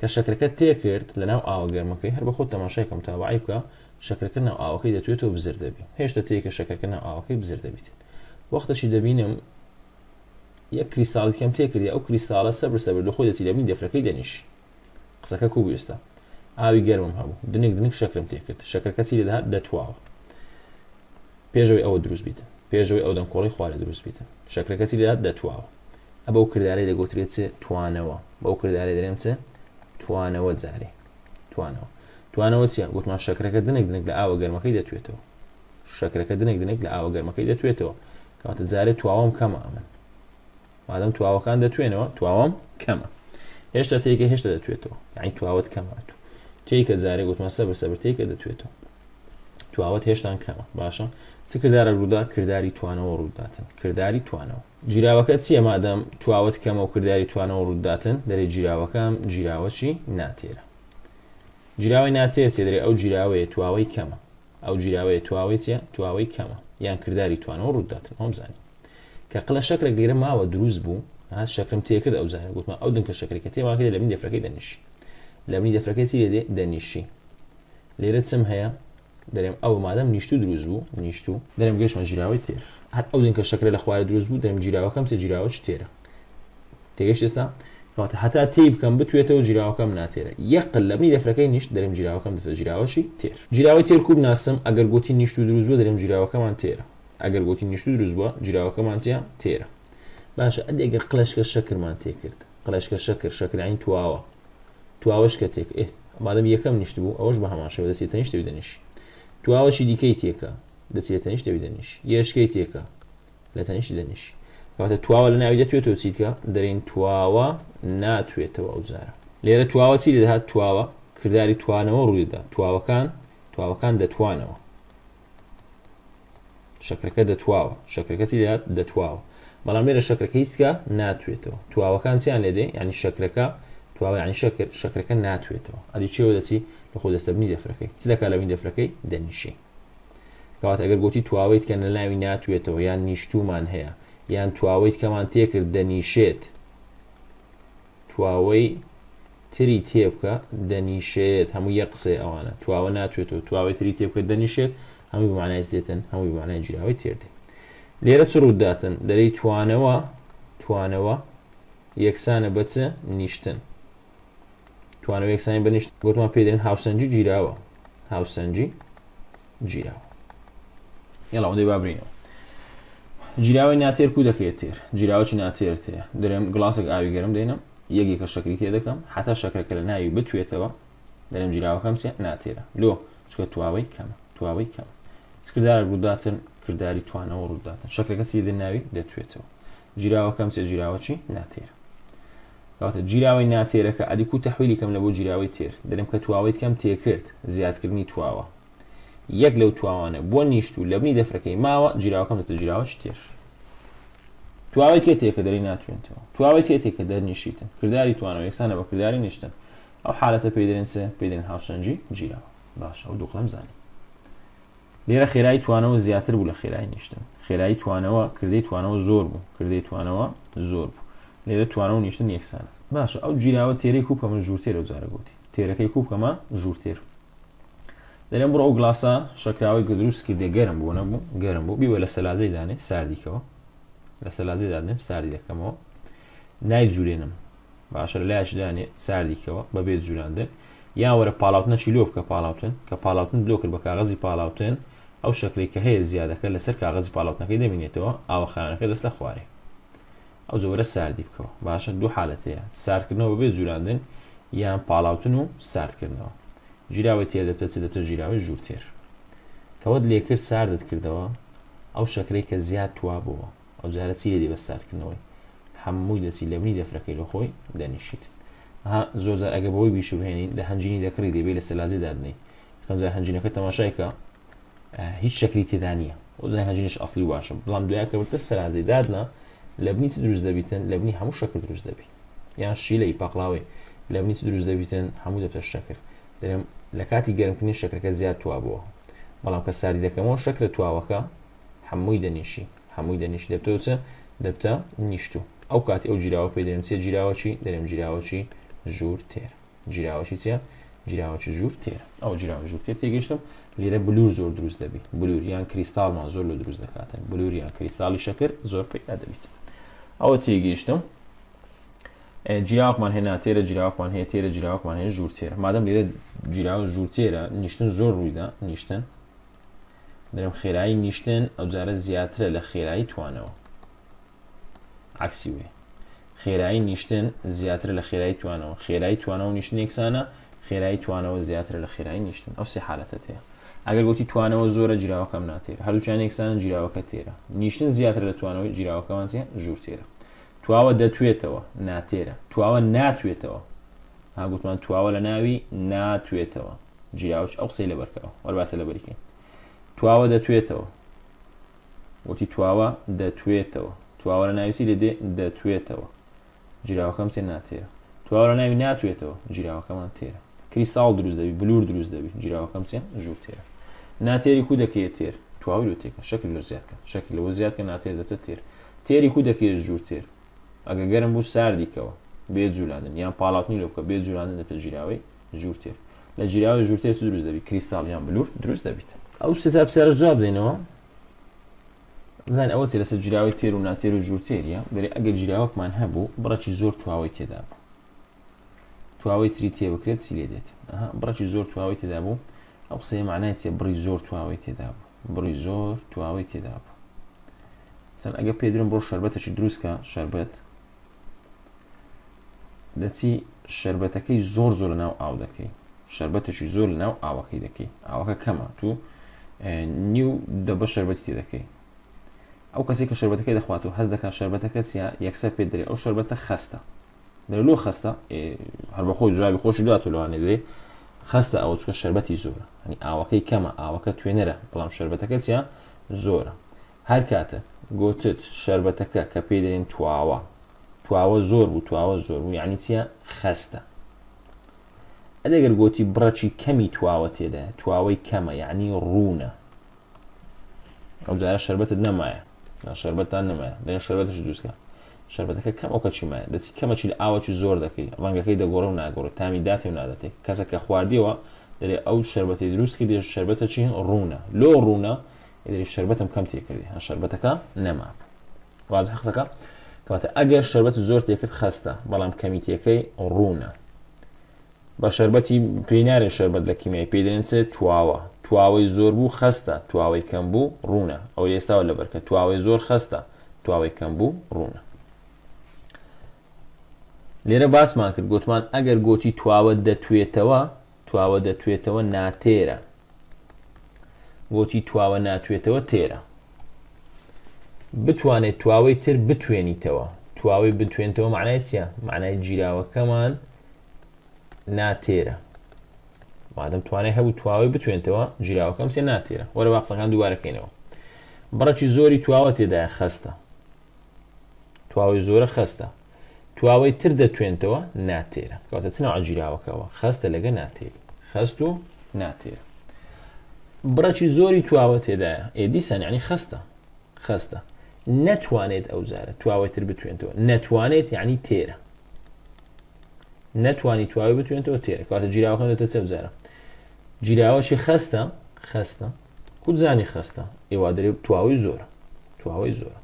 کە شکرەکە تێکرد لە ناو ئاوە گەرمەکەی هەر بە خۆ تەماشایکەم تاواعی بکە شکرەکە ناو ئاوەکەی دەتوێتەوە بزر دەبی هێشتا تێکە شکرەکە ناو ئاوەکەی بزر دەبیت وەختەشی دەبینم یەک کریستاڵی کەم تێکردی ئەو کریستاڵە سەبر سەبر لە خۆی دەسی دەبین دەفرەکەی دەنیشی قسەکە کو ئێستا ئاوی گەرمم هەبوو دنێک دنک شکرم تێکرد شکرەکە چی لەدا دەتواوە پێشەوەی ئەوە دروست بیت پێشەوەی ئەو دەمکۆڵی خوارە دروست بیت شکرەکە چی لەدا دەتواوە ئە بەو کردارەی دەگوترێت چێ توانەوە بەو کردارەی دەرێم چێ توانەوە جارێ توانەوە توانەوە چیە گوتمان شکرەکە دنێک دنک لە ئاوە گەرمەکەی دەتوێتەوە شکرەکە دنێک دنێک لە ئاوە گەرمەکەی دەتوێتەوە کاتە جارێ تواوەم کەمە ئەمن مادەم تواوەکان دەتوێنەوە تواوەم کەمە هێشتا تێکە هێشتا دەتوێتەوە یعنی تواوت کەمات تێککە جارێ گوتمە سەبەر سەبەر تێکە دەتوێتەوە تواوەت هێشتان کەمە باشە چ کردارە ڕوودا کردداری توانەوە ڕووداتن کردداری توانەوە جیراوەکە چییە مادەم تواوت کەمە و کردداری توانەوە ڕووداتن دەرێ جیراوەکەم جیراوەچی ناتێرە جیراوی ناتێر سێدرێ ئەو جیراوەیە تواوەی کەمە ئەو جیراوەیە تواوی چە تواوەی کەمە یان کردداری توانەوە ڕووداتن ئەمزانی کە قلە شەکرە گەرە ماوە دروست بوو شکرم تێکرد ئەو زانان گوتمە ئەو دنکە شکرەکە تێماکە لە من دەفرەکەی دەنیشی لە منی دەفرەکەی چی دێ دەنیشی لێرە چم هەیە دەرێم ئەو مادەم نیشتو دروست بوو نیشت و دەرم گەشتمە جیراوی تێر هەر ئەو دنکە شکرە لە خوارد دروست بوو دەرم جیراوەکەم سێ جیراوە چ تێرە تێگەشت ئێستا کاتە هەتا تێی بکەم بتوێتەوە جیراوەکەم ناتێرە یەقل لە بنی دەفرەکەی نیشت دەرم جیراوەکەم دەتە جیراوەشی تێر جیراوە تێر کوب ناسم ئەگەر گوتی نیشت و دروست بوو دەرم جیراوەکەمان تێرە ئەگەر گوتی نیشت و دروست بووە جیراوەکەمان چیان تێرە باشە ئەدێگە قلشکە شەکرمان تێکرد قلشکە شەکر شەکرین تواوە تواوەش کە تێک ئەمادەم یەکەم نیشت بوو ئەوەش بە هەماشەوە دەسێتە نیشتەوی دەنیشی تواوەشی دیکەی تێکە دەچێتە نیشتەوی دەنیش یشکەی تێکە لە تەنیشتی دەنیشی کاتە تواوە لە ناوی دەتوێت تۆ چیتکە دەرین تواوە ناتوێتەوە ئەوزارە لێرە تواوە چی لەدەهات تواوە کردداری توانەوە ڕوویدا تواوەکان تواوەکان دەتوانەوە شکرەکە دەتواوە شکرەکەتی دەات دەتواوە بەڵام لێرە شکرەکە هیچکە ناتوێتەوە تواوەکان چیان لێدێ ینی شکرەکە تواوە ینی شکرەکە ناتوێتەوە ئەدی چێوە دەچی لە خۆ دەستەبنی دەفرەکەی چ دەکات لەوین دەفرەکەی دەنیشی کەوات ئەگەر گوتی تواویت کە لە ناوی ناتوێتەوە یان نیشتومان هەیە یان تواویت کەمان تێکرد دەنیشێت تواوەی تری تێبکە دەنیشێت هەموو یە قسێ ئەوانە تواوە ناتوێتەوە تواوی تری تێبکە دەنیشێت هەمووی بمانای زێتن هەمووی بمانای جیاوی تێردێت لێرە چ ڕووداتن دەرەی توانەوە توانەوە یەکسانە بەچە نیشتن توانەوە یەکسانی بەنیشت گوتمان پێدرێن هاوسەنجی گیراوە هاوسەنجی گیراوە یڵا ئەوەی بابرینەوە جیراوی ناتێر کو دەکەێت تێر جیراوەی ناتێر تێ دەرێم گڵاسێک ئاوی گەرم دێنم یەکی کە شکری تێ دەکەم حتا شکرەکە لە ناوی بتوێتەوە دەرم جیراوەکەم سێ ناتێرە لۆ چکە تواوەی کەمە تواوەی کەم سکردارە ڕووداتن کردداری توانەوە ڕووداتن شکەکە چی دەناوی دەتوێتەوە جیراوەکەم چێ جیراوە چی ناتێرە کاتە جیراوی ناتێرەکە ئەدیکو تەحویلی کەم لە بۆ جیراوی تێر دەرم کە تواویت کەم تێکرد زیادکردنی تواوە یەک لەو توانە بۆ نیشت و لەبنی دەفرەکەی ماوە جیراوەکەم دەتە جیراوە تێر تواوی تێ تێکە دەری ناتوێنتەوە تواوی تێ تێکە دەرنیشیتن کردداری توانەوە یەکسانە بە کردداری نیشتن ئەو حالەتە پێدرێن چە پێدرێن هاوسەنجی جیراوە باشە و دووخڵم زانانی لێرە خێرایی توانەوە زیاتر بوو لە خێرای نیشتن خێرایی توانەوە کردی توانەوە زۆر بوو کردی توانەوە زۆر بوو لێرە توانەوە نیشتن یەکسانە باشە ئەو گیراوە تێری کوپەمە ژوورتێرە جارە گوتی تێرەکەی کوپکەمە ژوورتێر دەرێن بڕۆ گلاسە شەکراوی گدروست کردێ گەرم بوو نەبوو گەرم بوو بیوە لە سەلازەی دانێ ساردیکەوە لە سەلازەی دادنێ ساری دەکەمەوە نای جوورێنم باشە لایش دانێ ساردیکەوە بەبێت جوراندن یاوەرە پاڵاوتنە چی لۆ بکە پاڵاوتن کە پاڵاوتن بلۆکرد بە کاغەزی پاڵاوتن ئەو شکلێککە هەیە زیادەکە لەسەر کاغز پاڵاتنەکەی دەبینێتەوە ئاوەخانەکە دەستە خوارێ ئەو زۆرە ساردی بکەوە باشە دوو حالەتەیە ساردکردنەوە بێ جوراندن یان پاڵاوتن و ساردکردنەوە ژیراوی تێدەبتە چ دەبتە ژیراوی ژوورتێر کەوت لێکرد ساردت کردەوە ئەو شکرەی کە زیاد توابووە ئەو جارە چی لێدی بە ساردکردنەوەی هەمووی دەچی لەبنی دەفرەکەی لە خۆی دەنیشیت زۆرجار ئەگە بەوەی بیشوهێنین لە هەنجینی دەکری دەبێت لە سەلازی دادنی یەکەم زار هەنجینەکە تەماشایکە هیچ شکری تێدا نیە زای هەجنش ئەاصلی باشە بڵام دوای کەوتە سەرازەی دادنا لە بنی چ دروست دەبیتن لە بنی هەموو شکر دروست دەبی یان شیلەی پاقلاوی لە بنی چ دروست دەبیتن هەموو دەبتە شکر دەێم لە کاتی گەرمکردنی شکرەکە زیاد توابووە بەڵام کە ساری دەکەمەوە شکرە تواوەکە هەمووی دەنیشی هەمووی دەنیش دەبتەوەچە دەبتە نیشتو ئەو کاتی ئەو جیراوە پێ دەێم چێ جیراوەچی دەرێم جیراوەچی ژوور تێر جیراوەشی چە جیراوەکی ژوور تێر ئەو جیراوە ژوور تێر تێگەشتم لێرە بلور زۆر دروست دەبی بلوریان کریستالمان زۆر لە دروست دەکاتن بلوریان کریستالی شەکر زۆر پیدا دەبیت ئەوە تێگەیشتم جیراوکمان هێنا تێرە جیراوکمان هەیە تێرە جیراوکمان هەیە ژوور تێرە مادەم لێرە جیراوە ژوور تێرە نیشتن زۆر ڕوویدا نیشتن دەرم خێرایی نیشتن ئەو جارە زیاترە لە خێرایی توانەوە عکسی وێ خێرایی نیشتن زیاتر لە خێرایی توانەوە خێرایی توانەوە نیشتن یەکسانە خێرایی توانەوە زیاتر لە خێرایی نیشتن ئەو سێ حالەتە تەیە ئەگەر گوتی توانەوە زۆرە جیراوەکەم ناتێر هەروچیان یەکسانە جیراوەکە تێرە نیشتن زیاتر لە توانەوەی جیراوەکەمان زیان ژوور تێرە تواوە دەتوێتەوە ناتێرە تواوە ناتوێتەوە هاگوتمان تواوە لە ناوی ناتوێتەوە جیاوش ئەو قسەی لە بەرکەوە وەرباسە لە بەریکەین تواوە دەتوێتەوە وتی تواوە دەتوێتەوە تواوە لە ناویسی لێدێ دەتوێتەوە جیراوەکەم سێ ناتێرە تواوە لە ناوی ناتوێتەوە جیراوەکەمان تێرە کریستال دروست دەبی بلور دروست دەبی جیراوەکەم چیان ژوور تێر ناتێری کو دەکەیە تێر تواوی لە تێکە شکل لە زیاتکە شکل لەوە زیاتکە ناتێر دەتە تێر تێری کو دەکەێت ژوور تێر ئەگە گەرم بوو ساردیکەوە بێ جولاندن یان پاڵاتنی لەکە بێ جولاندن دەتە ژیراوی ژوور تێر لە جیراوی ژوور تێر دروست دەبی کریستالیان بلور دروست دەبیت ئەو سێ پسرە جواب دێنەوە بزان ئەوە تێ لەسەر جیراوی تێر و ناتێر و ژوور تێریە دەری ئەگە جیراوەکمان هەبوو بڕەکی زۆر تواوی تێدا بوو تواوی تری تێ بکرێت سی لێ دێت بڕێکی زۆر تواوی تێدا بوو ئەو قسەیە معنای تێ بڕی زۆر تواوی تێدا بوو بڕی زۆر تواوی تێدا بوو سەر ئەگە پێدرم بۆ شربەتەکی دروستکە شربەت دەچی شربەتەکەی زۆر زۆر لە ناو ئاو دەکەی شربەتەشی زۆر لە ناو ئاوەکەی دەکەی ئاوەکە کەمە تو نیو دەبە شربەتی تێ دەکەی ئەو کەسێک کە شربەتەکەی دەخوات و هەز دەکات شربەتەکە چیا یەکسەر پێ دەرێ ئەو شربەتە خەستە نێلو خستە هەر بەخۆی جوابی خۆشی دوات لەوانێ دێ خستە ئەوە چکە شربەتی زۆرە هەنی ئاوەکەی کەمە ئاوەکە توێنەرە بەڵام شربەتەکە چیان زۆرە هەر کاتە گوتت شربەتەکە کە پێ دەێن تواوە تواوە زۆر بوو تواوە زۆر بوو یعنی چیە خستە ئەدەگەر گوتی بڕەچی کەمی تواوە تێدا تواوەی کەمە یعنی ڕوونە ئەو جارە شربەتت نەمایە شربەتان نمایە دێن شربەتش دووسکە شربەتەکە کەم ئەوکە چیمایە دەچی کەمەچی لە ئاوەکی زۆر دەکەی ڕەنگەکەی دەگۆڕە و ناگۆڕ تامی داتی و نادەتێت کەسە کە خواردیەوە دەێ ئەو شربەتی دروستکی دێ شربەتە چین ڕوونە لۆ ڕوونە ئێدری شربەتم کەم تێکردی هە شربەتەکە نەماپ واز حەقسەکە کەواتە ئەگەر شربەت زۆر تێکرد خەستە بەڵام کەمیتیەکەی ڕوونە بە شربەتی پێینارێ شربەت لە کیمیای پێدرێنچێ تواوە تواوەی زۆر بوو خەستە تواوەی کەم بوو ڕوونە ئەو ئێستاوە لەبەرکە تواوەی زۆر خەستە تواوەی کەم بوو ڕوونە لێرە باسمان کرد گوتمان ئەگەر گوتی تواوە دەتوێتەوە تواوە دەتوێتەوە ناتێرە گوتی تواوە ناتوێتەوە تێرە بتوانێت تواوەی تر بتوێنیتەوە تواوەی بتوێنتەوە معنای چیە معنای جیراوەکەمان ناتێرە مادەم توانای هەبوو تواوەی بتوێنتەوە جیراوەکەم سێ ناتێرە وەرە باقسەکان دووارەکەینەوە بڕەکی زۆری تواوە تێدایە خەستە تواوەی زۆرە خەستە تواوەی تر دەتوێنتەوە ناتێرە کاتە چنا عجیراوەکەەوە خەستە لەگە ناتێری خەست و ناتێرە بڕەکی زۆری تواوە تێدایە ئێدیسان ینی خستە خستە نەتوانێت ئەو زارە تواوە تر بتوێنتەوە نەتوانێت یعنی تێرە نەتوانی تواوی بتوێنەوە تێرە کاتە جیراوەکەن دەتە چەبزارە جیراوەشی خستە خستە کوزانی خستە ئێوادرێ تواوی زۆرە تواوەی زۆرە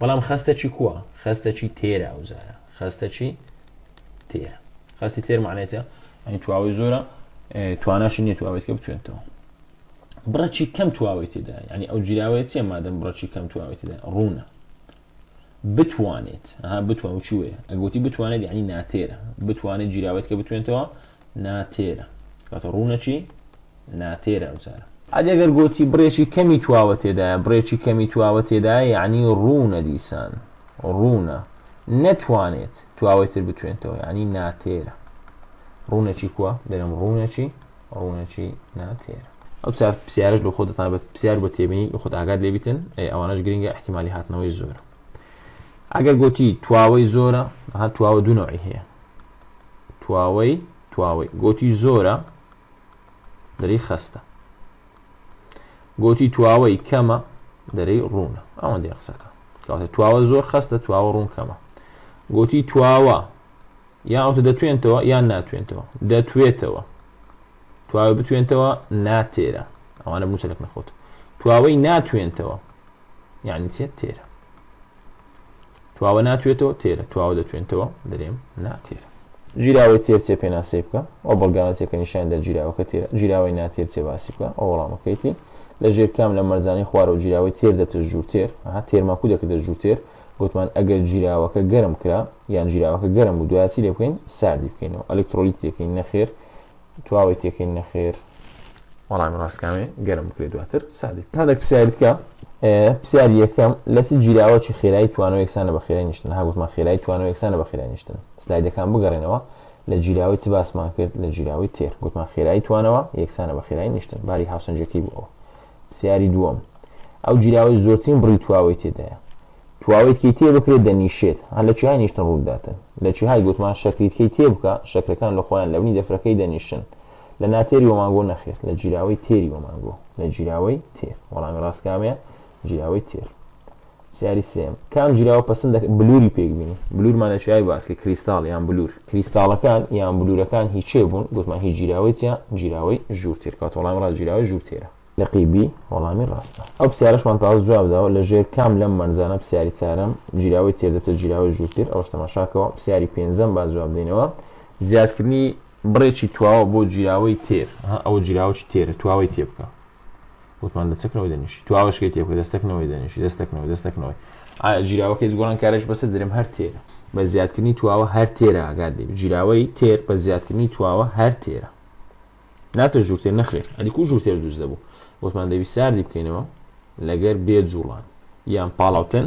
بەڵام خستە چی کووە خستە چی تێرە ئەوزارە خەستە چی تێرە خەستی تێر معنێتە ئەنی تواوی زۆرە تواناشی نیە تواوێت کە بتوێنتەوە بڕەچی کەم تواوی تێدا ینی ئەو جیراوەیە چێ مادەم بڕەچی کەم تواوی تێدا ڕوونە بتوانێت ئەها بتوان و چیوێ ئەگوتی بتوانێت یعنی ناتێرە بتوانێت جیراوێت کە بتوێنتەوە ناتێرە کاتە ڕوونەچی ناتێرە ئەوچارە ئەگەر گوتی بڕێکی کەمی تواوە تێدایە بڕێکی کەمی تواوە تێدای یعنی ڕوونە دیسان ڕوونە نەتوانێت تواوەتر بتوێنتەوە ینی ناتێرە ڕوونەچی کووە دەرم ڕوونەچی ڕوونەچی ناتێرە ئەو چار پرسیارش لە خۆدەتان بە پرسیار بە تێبینی خۆت ئاگات لێبیتن ئەوانش گرنگگە احتیممالی هاتنەوەی زۆر ئەگەر گوتی تواوەی زۆرە ها تواوە دوونەوەی هەیە تواوەی تواوەی گوتی زۆرە دەری خەستە گوتی تواوەی کەمە دەرەی ڕوونە ئەوەندی قسەکە کاتە تواوە زۆر خەستە تواوە ڕوون کەمە گوتی تواوە یا ئەوتە دەتوێنتەوە یان ناتوێنتەوە دەتوێتەوە تواوە بتوێنتەوە ناتێرە ئەوانە موچەلک نەخۆت تواوەی ناتوێنتەوە یعنی چێت تێرە تواوە ناتوێتەوە تێرە تواوە دەتوێنتەوە دەرێم ناتێرە جیراوی تێر چێ پێناسی بکە ئەو بەڵگانەتێکە نیشان دە جیراوەکە تێرە جیراوی ناتێر چێباسی بکە ئەو وەڵامەکەیتی لە ژێر کام لە مەرزانی خوارە و جیراوی تێر دەتە ژوور تێر ها تێرماکو دەکە دە ژوور تێر گوتمان ئەگەر جیراوەکە گەرم کرا یان جیراوەکە گەرم و دوایەتی لێ بکەین ساردی بکەینەوە ئەلکترۆلی تێکەین نەخێر تواوی تێکەین نەخێر وەڵام ڕاستکامێ گەرم بکرێت دواتر سادی تادێک پرسیارکە پرسیار یەکەم لەسی جیراوە چی خێرای توانەوە یەکسانە بە خێرای نیشتن هاگوتمان خێرای توانەوە یەکسانە بە خێرای نیشتن سلایدەکان بگەڕێنەوە لە جیراوی چ باسمان کرد لە جیراوی تێر گوتمان خێرای توانەوە یەکسانە بە خێرای نیشتن باری هاوسنجەکەی بووەوە پرسیاری دووەم ئەو جیراوی زۆرترین بڕی تواوی تێدایە تواویتکەی تێ بکرێت دەنیشێت هە لە چیای نیشتن ڕووداتن لە چی های گوتمان شکریتکەی تێ بکە شکرەکان لە خۆیان لەونی دەفرەکەی دەنیشن لە ناتێری وەمانگۆ نەخێت لە جیراوی تێری وەمانگۆ لە جیراوی تێر وەڵامی ڕاستکامەیە جیاوی تێر سیاری سێم کام جیراوە پسند بلووری پێکبین بلورمان لە چای باسکە کریستال یان بلور کریستالەکان یان بلورەکان هیچێ بوون گوتمان هیچ جیراوی چیان جیراوی ژوور تێر کاتۆڵام ڕاجیراوی ژوور تێرە لە قیبی وەڵامی ڕاستە ئەو پرسیارشمان تاز جوابداوە لە ژێر کام لەم منزانە پرسیاری چارم جیراوی تێدەتە جیراوی ژووتر ئەو شتەمەشاکەوە پرسیاری پێنجەم با جوابدەینەوە زیادکردنی بڕێکی تواوە بۆ جیراوی تێر ئەو جیراوی تێرە تواوی تێ بکە وتمان لە چەکنەوەی دەنیشی تواوەشکی تێ دەستەکنەوەی دەنیشی دەستەکنەوە دەستەکنەوە جیراوەکەی زگۆران کارش بەسە درم هەر تێرە بە زیادکردنی تواوە هەر تێرە ئاگادی جیراوەی تێر بە زیادکردنی تواوە هەر تێرە ناتە ژوورتێر نەخرێت ئەلیکو ژوورتێر دووز دەبوو وتمان دەوی ساردی بکەینەوە لەگەر بێ جوڵان یان پاڵاوتن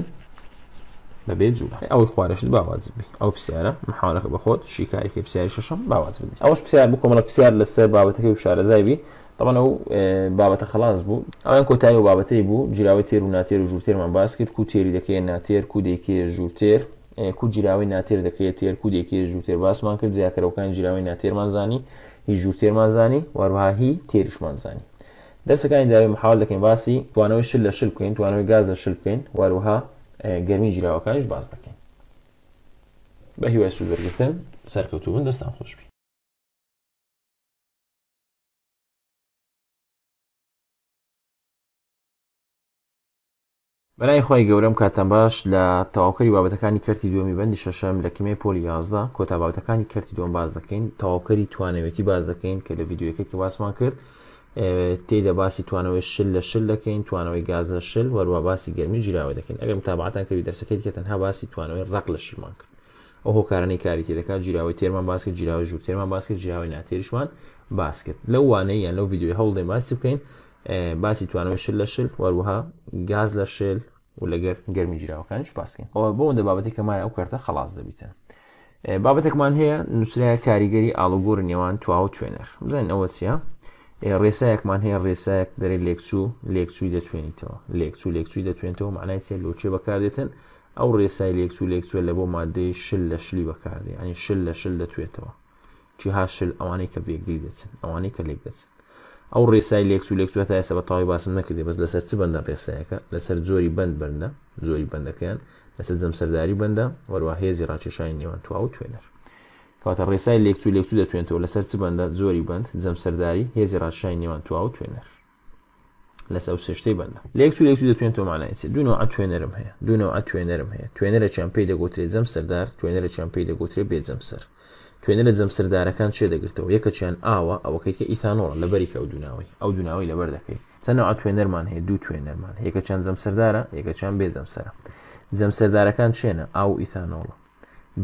بە بێ جوڵ ئەوەی خوارشت باوازبی ئەو پرسیارە مححاونەکە بەخۆت شیکاریکە پرسیاری ششم باواز بن ئەوش پرسیار بوو کۆمەڵە پرسیار لەسەر بابەتەکەی و شارەزایبی تەمەە و بابەتە خلاص بوو ئەویان کۆتایی و بابەتەی بوو جیراوی تێر و ناتێر و ژورتێرمان باس کرد کو تێری دەکەی ناتێر کودێکی ژورتێر کو جیراوی ناتێر دەکەوێت تێر کودێکی ژورتێر باسمان کرد زیاکەرەوەکان جیراوی ناتێرمان زانی هی ژورتێرمان زانی وەروها هی تێریشمان زانی دەرسەکانی داوی مححال دەکەین باسی توانەوەی شل لە شل بکەین توانەوەی گاز لە شل بکەین وروها گەرمی جیراوەکانیش باز دەکەین بە هیوای سوودەرگتن سەرکەوتوبن دەستان خۆشببی بەلای خی گەورەم کاتەم باش لە تەواوکەری بابەتەکانی کەرتی دومی بەندی شەشەم لە کمێ پۆلی یازدا کۆتا بابەتەکانی کەرتی دۆم باز دەکەین تەواوکەری توانەوێتی باز دەکەین کە لە یددیوەکەی کە باسمان کرد تێدا باسی توانەوەی شل لە شل دەکەین توانەوەی گاز لە شل وەروە باسی گەرمی جیراوە دەکەین ئەگەم تابعاتان کەوی دەرسەکەیت کە تەنها باسی توانەوەی ڕق لە شلمان کرد ئەو هۆکارانەی کاری تێدەکات جیراوی تێرمان باسکە جیراوە ژوور تێمان باسکە جیراوی ناتێریشمان باس کرد لەو وانەیە یان لەو یددیوی هەوڵدەی باسی بکەین باسی توانەوە شل لە شل وەروەها گاز لە شل و لەگەر گەرمی جیراوەکانش باسکەین ئەوە بۆن دە بابەتی کەمای ئەو کارتە خلاص دەبیتە. بابەتێکمان هەیە نووسراە کاریگەری ئالوگۆر نێوان تواو توێنەر بزانین ئەوە چیە ڕێسایەکمان هەیە ڕێسایەک دەرێ لێکچوو لێکچووی دەتوێنیتەوە لێکچوو لێکچووی دەتوێنێتەوە معنای چێ لۆچێ بەکاردێتن ئەو ڕێسای لێکچوو لێکچوە لە بۆ مادەی شل لە شلی بەکاردێ ئەنی شل لە شل دەتوێتەوە چی هاشل ئەوانەی کە بێگری دەچن ئەوانەی کە لێک دەچن ئەو ڕێسای لێکچوو لێکچوە تا ئێستا بە تاوای باسم نەکردی بەس لەسەر چ بەندە ڕێسایەکە لەسەر زۆری بند بەرنە زۆری بەندەکەیان لەسەر جەمسەرداری بەندە وەروە هێزی ڕاکێشانی نێوان تو ئەو توێنەر کاتە ڕێسای لێکچ و لێکچ دەتوێنەوە لەسەر چ بەندە زۆری بند جەم سەرداری هێزی ڕاشای نێوان تواو توێنەر لەسە سشتەی بند لێک و لێک دەتوێن تۆمانایسی دوونەوە توێنەرم هەیە دوونەوە توێنەرم هەیە توێنەرە چمپی دەگوترێ جەم سەردار توێنەرە چمپی دەگوترێ بێجەم سەر توێنەرە جەم سەردارەکان چێ دەگرتەوە یەکە چیان ئاوە ئەوەکەی کە ئیتانۆڵ لە بەریکە ئەو دوناوی ئەو دوناوی لەبەر دەکەی چەندەوە توێنەرمان هەیە دوو توێنەرمان یەکە چەند جەم سەردارە یەکە چیان بێزەم سرە جەم سەردارەکان چێنە ئاو ئیتانۆڵە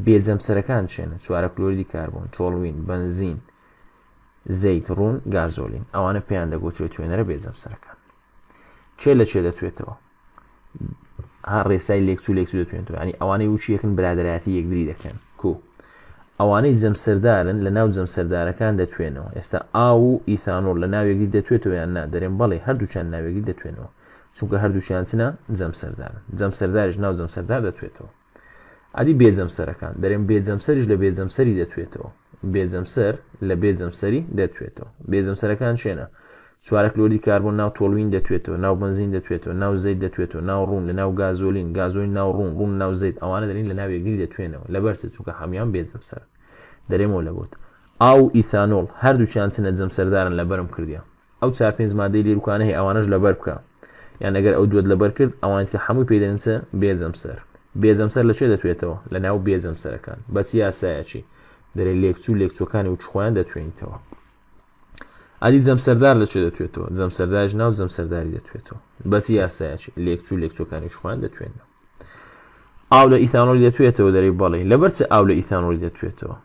بێجەمسەرەکان شوێنە چوارە کلۆری کاربوون چۆڵوین بنزین زەیت ڕوون گازۆلین ئەوانە پێیان دەگوترێت توێنەرە بێجەمسەرەکان چێ لە چێ دەتوێتەوە ها ڕێسای لێکچ و لێکس دەتوێنێتەوە ینی ئەوانەی وچیەکن برادراتی یەکگری دەکەن کو ئەوانەی جەمسەردارن لە ناو جەمسەردارەکان دەتوێنەوە ئێستا ئا و ئیثانۆر لە ناوێکی دەتوێتەوە یان نا دەرێن بەڵێ هەردووچیان ناوێکی دەتوێنەوە چونکە هەردووشیانچنە جەمسەردارن جەمسەردارش ناو جەمسەردار دەتوێتەوە عادی بێزەمسەرەکان دەرێن بێزەمسەریش لە بێزەمسەری دەتوێتەوە بێزەمسەر لە بێزەمسەری دەتوێتەوە بێزەمسەرەکان چێنە چوارە کلۆری کاربن ناو تۆڵوین دەتوێتەوە ناو بنزین دەتوێتەوە ناو زەید دەتوێتەوە ناو ڕوون لە ناو گازۆلین گازۆین ناو ڕوون ڕوون ناو زەید ئەوانە دەرین لە ناوێگری دەتوێنەوە لە بەرچ چووکە هەمیان بێزەمسەر دەرێمەوە لەبوت ئاو ئیتانۆل هەردووچیان چنە جەمسەردارن لە بەرم کردیا ئەو چار پێنج مادەی لێروکانەی ئەوانش لەبەر بکە یان ئەگەر ئەو دوێت لەبەر کرد ئەوانیت کە هەموو پێدەنچە بێزەمسەر بێزەمسەر لە چێ دەتوێتەوە لە ناو بێزەمسەرەکان بەسی یاسایەکی دەرێ لێکچوو لێکچوەکانی و چخوایان دەتوێنیتەوە ئادی جەمسەردار لە چێ دەتوێتەوە جەمسەرداش ناو جەمسەرداری دەتوێتەوە بەسی یاسایەکی لێکچوو لێکچوەکانی چخوایان دەتوێنە ئاو لە ئیتانۆلی دەتوێتەوە دەری بەڵێ لەبەرچە ئاو لە ئیتانۆلی دەتوێتەوە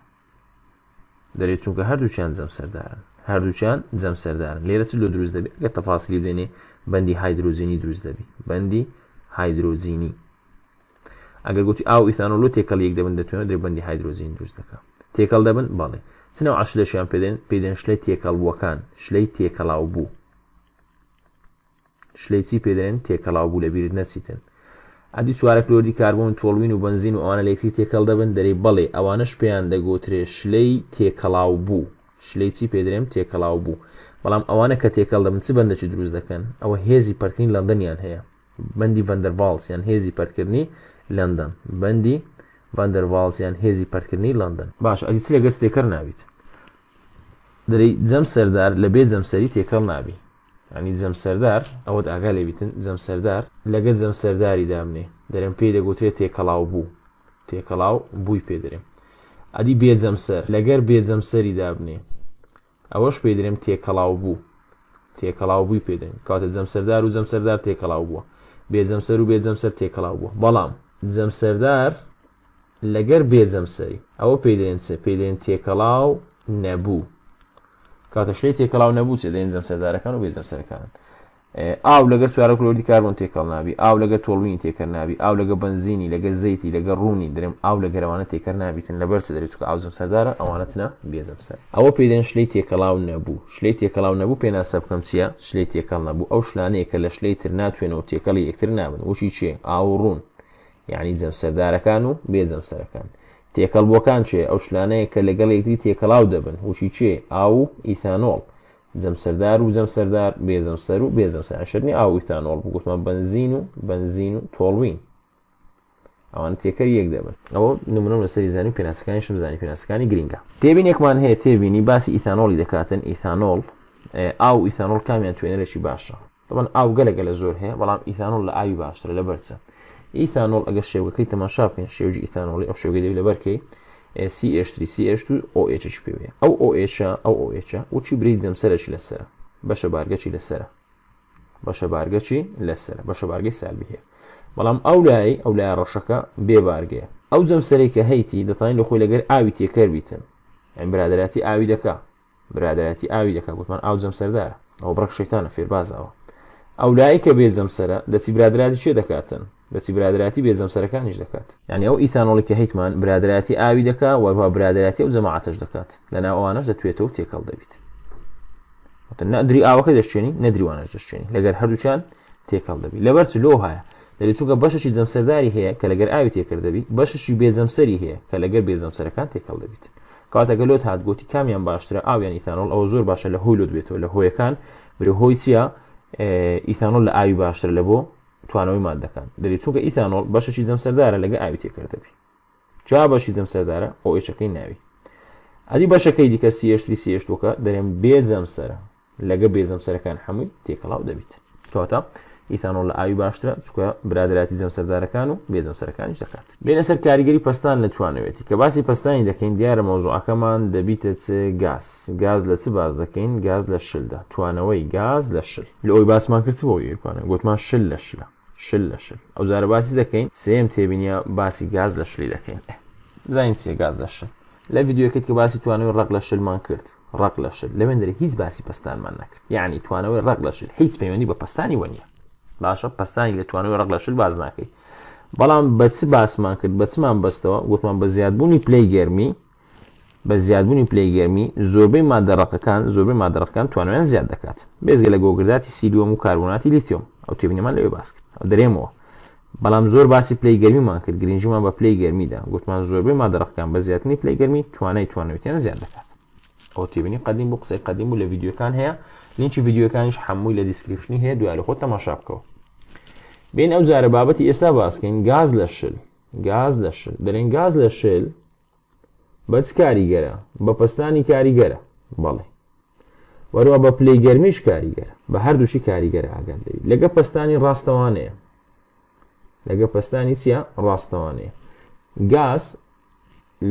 دەرێت چونکە هەردووچیان جەمسەردارن هەردووچیان جەمسەردارن لێرە چ لە دروست دەبێت گە تەفااصلی بدێنێ بەندی هایدروزینی دروست دەبی بەندی هایدروزینی ئەگەر گوتی ئاو ئیتانۆلو تێکەڵ یەک دەبن دەتوێن دەبندی هایدروزین دروست دەکە تێکەڵ دەبن بەڵێ چنەوە عش لەشیان پێدەێن پێدەێن شلەی تێکەڵبووەکان شلەی تێکەڵاو بوو شلەی چی پێدەێن تێکەڵاو بوو لە بیرت نەچیتن ئەدی چوارە کلۆری کاربوون تۆڵوین و بنزین و ئەوانە لەیکری تێکەڵ دەبن دەری بەڵێ ئەوانش پێیان دەگۆترێ شلەی تێکەڵاو بوو شلەی چی پێدرێم تێکەڵاو بوو بەڵام ئەوانە کە تێکەڵ دەبن چ بەندەکی دروست دەکەن ئەوە هێزی پەرکردین لەندەنیان هەیە بەندی ڤەندەرڤالسیان هێزی پەرکردنی لندن بەندی بەندەرواڵسییان هێزی پەرکردنی لندن باش ئەلیچ لە گەست تێکەر نابیت دەری جەم سەردار لە بێ جەمسەری تێکەڵ نابی ئەنی جەم سەردار ئەوەت ئاگا لێبیتن جەم سەردار لەگەت جەم سەرداری دامنێ دەرم پێی دەگوترێت تێکەڵاو بوو تێکەڵاو بووی پێدرێم ئەدی بێجەم سەر لەگەر بێجەم سەری دابنێ ئەوەش پێ درێم تێکەڵاو بوو تێکەڵاو بووی پێدرێن کاتە جەم سەردار و جەم سەردار تێکەڵاو بووە بێجەم سەر و بێجەم سەر تێکەڵاو بووە بەڵام جەمسەردار لەگەر بێجەمسەری ئەوە پێدرێن چێ پێدرێن تێکەڵاو نەبوو کاتە شلی تێکەڵاو نەبوو چێ دێن جەمسەردارەکان و بێجەمسەرەکان ئاو لەگەر چوارە کلۆری کاربن تێکەڵ نابی ئاو لەگە تۆڵوین تێکە نابی ئاو لەگە بنزینی لەگە زەیتی لەگە ڕوونی درێم ئاو لەگەرەوانە تێکە نابیتن لەبەر دەێت چکە ئاوزم سەردارە ئەوانەتە بێزمسەر ئەوە پێدەن شلی تێکەڵاو نەبوو شلی تێکەڵاو نەبوو پێناسە بکەم چیە شلی تێکەڵ نەبوو ئەو شلانەیە کە لە شلی تر ناتوێنەوە تێکەڵی یەکتر نابن وشی چێ ئاو ڕوون یعنی جەم سەردارەکان و بێجەم سەرەکان تێکەڵ بۆکان چێ ئەو شلانەیە کە لەگەڵ یەکتی تێکەڵاو دەبن وشی چێ ئاو ئیثانۆڵ جەم سەردار و جەم سەردار بێزم سەر و بێزم سەرشنی ئاو ئیثانۆڵ بگوتمان بنزین و بنزین و تۆڵوین ئەوان تێکەر یەک دەبن ئەوە نمونە لەسەری زانانی و پێناسەکانی شمزانانی پێناسەکانی گرینگە تێبین یەکمان هەیە تێبینی باسی ئیثانۆڵی دەکاتن ئیثانۆڵ ئاو ئیثانۆڵ کامیان توێنەرێکی باشە دەبن ئاو گەلەگە لە زۆر هەیە بەڵام ئیثانۆل لە ئاوی باشترە لە بەرچە ئیتانۆل ئەگە شێوەکەی تەماشا بکەن شێوجی ئیتانۆڵی ئەو شێوگەی دەوی لە بەرکەی CH3CH2 OH پێوێ ئەو OH ئەو OH وچی بریت جەمسەرەشی لەسرە بەشە بارگەچی لەسرە بەشە بارگەچی لەسرە بەشە بارگەی سالبی هەیە بەڵام ئەو لای ئەو لای ڕەشەکە بێبارگەیە ئەو جەمسەری کە هەیتی دەتانین لە خۆی لەگەر ئاوی تێکەر بیتن ئەم برادەتی ئاوی دەکا برادەتی ئاوی دەکا گوتمان ئاو جەمسەردار ئەو بڕەک شەیتانە فێربازەوە ئەو لای کە بێ جەمسرە دەچی برادراتی چێ دەکاتن بەچی برادراتی بێزەم سەرەکانیش دەکات یعنی ئەو ئیتانۆڵێکی هیتمان برادراتی ئاوی دەکا وەروها برادراتی ئەو جەماعاتش دەکات لەناو ئەوانش دەتوێتەوە تێکەڵ دەبیت نادری ئاوەکە دەشتێنی نەدریوانش دەشتێنی لەگەر هەردووچان تێکەڵ دەبی لەبەر لۆ هەیە دەری چووکە بەشی جەمسەرداری هەیە کە لەگەر ئاوی تێکردەبی بەشی بێزەمسەری هەیە کە لەگەر بێزەمسەرەکان تێکەڵ دەبیت کاتەگە لۆت هاات گوتی کامیان باشترە ئاویان ئیتانۆل ئەوە زۆر باشە لە هۆلۆ دوێتەوە لە هۆیەکان بری هۆی چیە ئیتانۆل لە ئاوی باشتر لە بۆ توانەوەی مادەکان دەری چووکە ئیتانۆل بەشەشی زەمسەردارە لەگە ئاوی تێکردەبی جا بەشی زەمسەردارە ئۆ ئێچەکەی ناوی ئەدی بەشەکەی دیکە سیشتی سیشتوکە دەرێن بێ زەمسەرە لەگە بێ زەمسەرەکان هەمووی تێکەڵاو دەبیت کەواتە ئیتانۆ لە ئاوی باشترە چکە برادراتی جەمسەردارەکان و بێزەمسەرەکانیش دەکات بێنە سەر کاریگەری پستان نتوانوێتی کە باسی پستانی دەکەین دیارە مۆزوعەکەمان دەبیتە چ گاز گاز لە چ باز دەکەین گاز لە شلدا توانەوەی گاز لە شل لە ئەوی باسمان کرد بۆ یکوانە گوتمان شل لە شلە شل لە شل ئەو زارە باسی دەکەین سم تێبینە باسی گاز لە شلی دەکەین زین سێ گاز لە شل لە یددیوەکەت کە باسی توانەوەی ڕق لە شلمان کرد ڕق لە شل لەوێنندری هیچ باسی پستانمان نکرد یعنی توانەوەی ڕق لە شل هیچ پەیوەندی بە پستانی وەنیە باشە پستانی لەتوانەوە ڕق لەشل باز ناکەی بەڵام بەچ باسمان کرد بەچمان بەستەوە وتمان بە زیادبوونی پلی گەرمی بە زیادبوونی پلی گەرمی زۆربەی مادەڕەکەەکان زۆربەی مادەڕەکان توانویان زیاد دەکات بێزگە لە گۆگرداتی سیلیۆم و کاربووناتی لیتیۆم ئەو تێبینەمان لەوێ باس کرد ئەو دەرێمەوە بەڵام زۆر باسی پلی گەرمیمان کرد گرنجمان بە پلی گەرمیدا گوتمان زۆربەی مادەڕەکان بە زیاتنی پلی گەرمی توانای توانوێتیان زیاد دەکات ئەو تێبینی قدیم بۆ قسەی قدیم و لە یددیوەکان هەیە لینکی یددیوەکانیش هەمووی لە دیسکریپشنی هەیە دوای لە خۆ تەماشا بکەوە بین ئەو جارە بابەتی ئێستا باسکەین گاز لە شل گاز لە شل دەرێن گاز لە شل بەچ کاریگەرە بە پستانی کاریگەرە بەڵێ وەروە بە پلەی گەرمیش کاریگەرە بە هەردووشی کاریگەرە ئاگات لەگە پستانی ڕاستەوانەیە لەگە پستانی چیا ڕاستەوانەیە گاز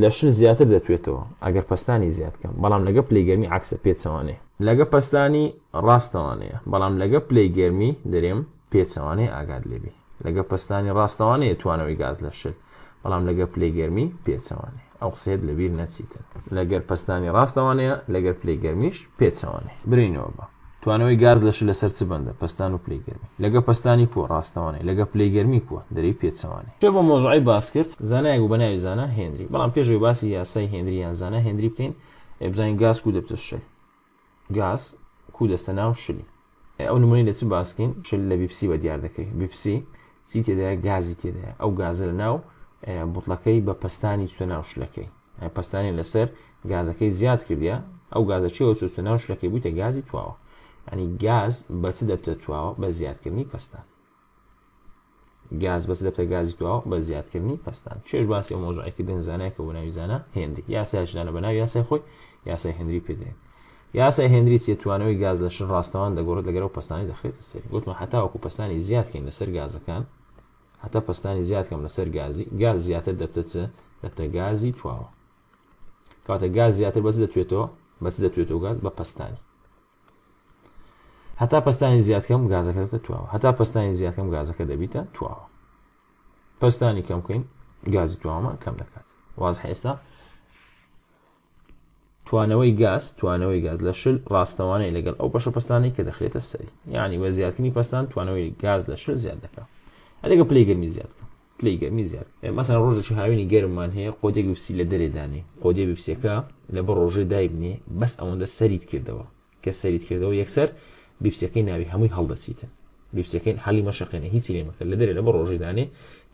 لە شل زیاتر دەتوێتەوە ئەگەر پستانی زیاتکەم بەڵام لەگە پلەی گەرمی عکسە پێچەوانێ لەگە پستانی ڕاستەوانەیە بەڵام لەگە پلەی گەرمی دەرێم پێچەوانەیە ئاگاد لێبی لەگە پستانی ڕاستەوانەیە توانەوەی گاز لە شل بەڵام لەگە پلەیگەرمی پێچەوانێ ئەو قسێت لەبیر نەچیتن لەگەر پستانی ڕاستەوانەیە لەگەر پلەیگەرمیش پێچەوانێ برینەوە بە توانەوەی گاز لەش لە سەر بندە پستان و پلەیگەرمی لەگە پستانی کۆ ڕاستەوانەیە لەگە پلەیگەرمی کووە دەری پێچەوانێ چێ بۆ مۆزعی باس کرد زانایە و بەناوی زانە هێنری بەڵام پێشوی باسی یاسای هێنریان زانە هێنری بکەین ئەبزانین گاز کو دەبتە شل گاز کو دەستە ناو شلی ئەو نمونی لە چ باسکەین شل لە بیپسی بە دیار دەکەی بیپسی چی تێدایە گازی تێدایە ئەو گازە لە ناو بوتڵەکەی بە پستانی چتە ناو شلەکەی پستانی لەسەر گازەکەی زیاد کردیا ئەو گازە چیەوە چۆستە ناو شلەکەی بوویتە گازی تواوە ئەنی گاز بەچ دەبتە تواوە بە زیادکردنی پستان گاز بەس دەبتە گازی تواوە بە زیادکردنی پستان چێش باسی ئەو مۆژایکی دەنزانایکە بۆ ناویزانە هێنری یاسایشدانە بە ناو یاسای خۆی یاسای هێنری پێدرێن یاسای هێنری سێتوانەوەی گاز لە شن ڕاستەوان دەگۆڕێت لەگەرەوە پستانی دەخێتە سەر گوتمە هەتاوەکو پستانی زیادکەین لەسەر گازەکان هەتا پستانی زیادکەم لەسەر گازی گاز زیاتر دەبتە چ دەبتە گازی تواوە کاتە گاز زیاتر بەس دەتوێتەوە بەچ دەتوێتەوە گاز بە پستانی هەتا پستانی زیادکەم گازەکە دەبتە تواوە هەتا پستانی زیادکەم گازەکە دەبیتە تواوە پستانی کەمکەین گازی توامان کەم دەکات واز هێستا توانەوەی گاز توانەوەی گاز لە شل ڕاستەوانەی لەگەڵ ئەو بەشە پستانی کە دەخرێتە سەری یعنی وە زیاتنی پستان توانەوەی گاز لە شل زیاد دەکە ئەلگە پلی گەرمی زیادکە پلی گەرمی زیاد مەسەن ڕۆژێکی هاوێنی گەرممان هەیە قۆدێک وسی لە دەرێدانی قۆدێ بپسیەکە لە بە ڕۆژێ دایبنێ بەس ئەوەندە سەریت کردەوە کە سەریت کردەوە یەکسەر بیپسیەکەی ناوی هەمووی هەڵدەسیتە بیپسەکەین حالی مەشقێنە هیچی لێمەکە لە دەرێ لە بە ڕۆژیدانێ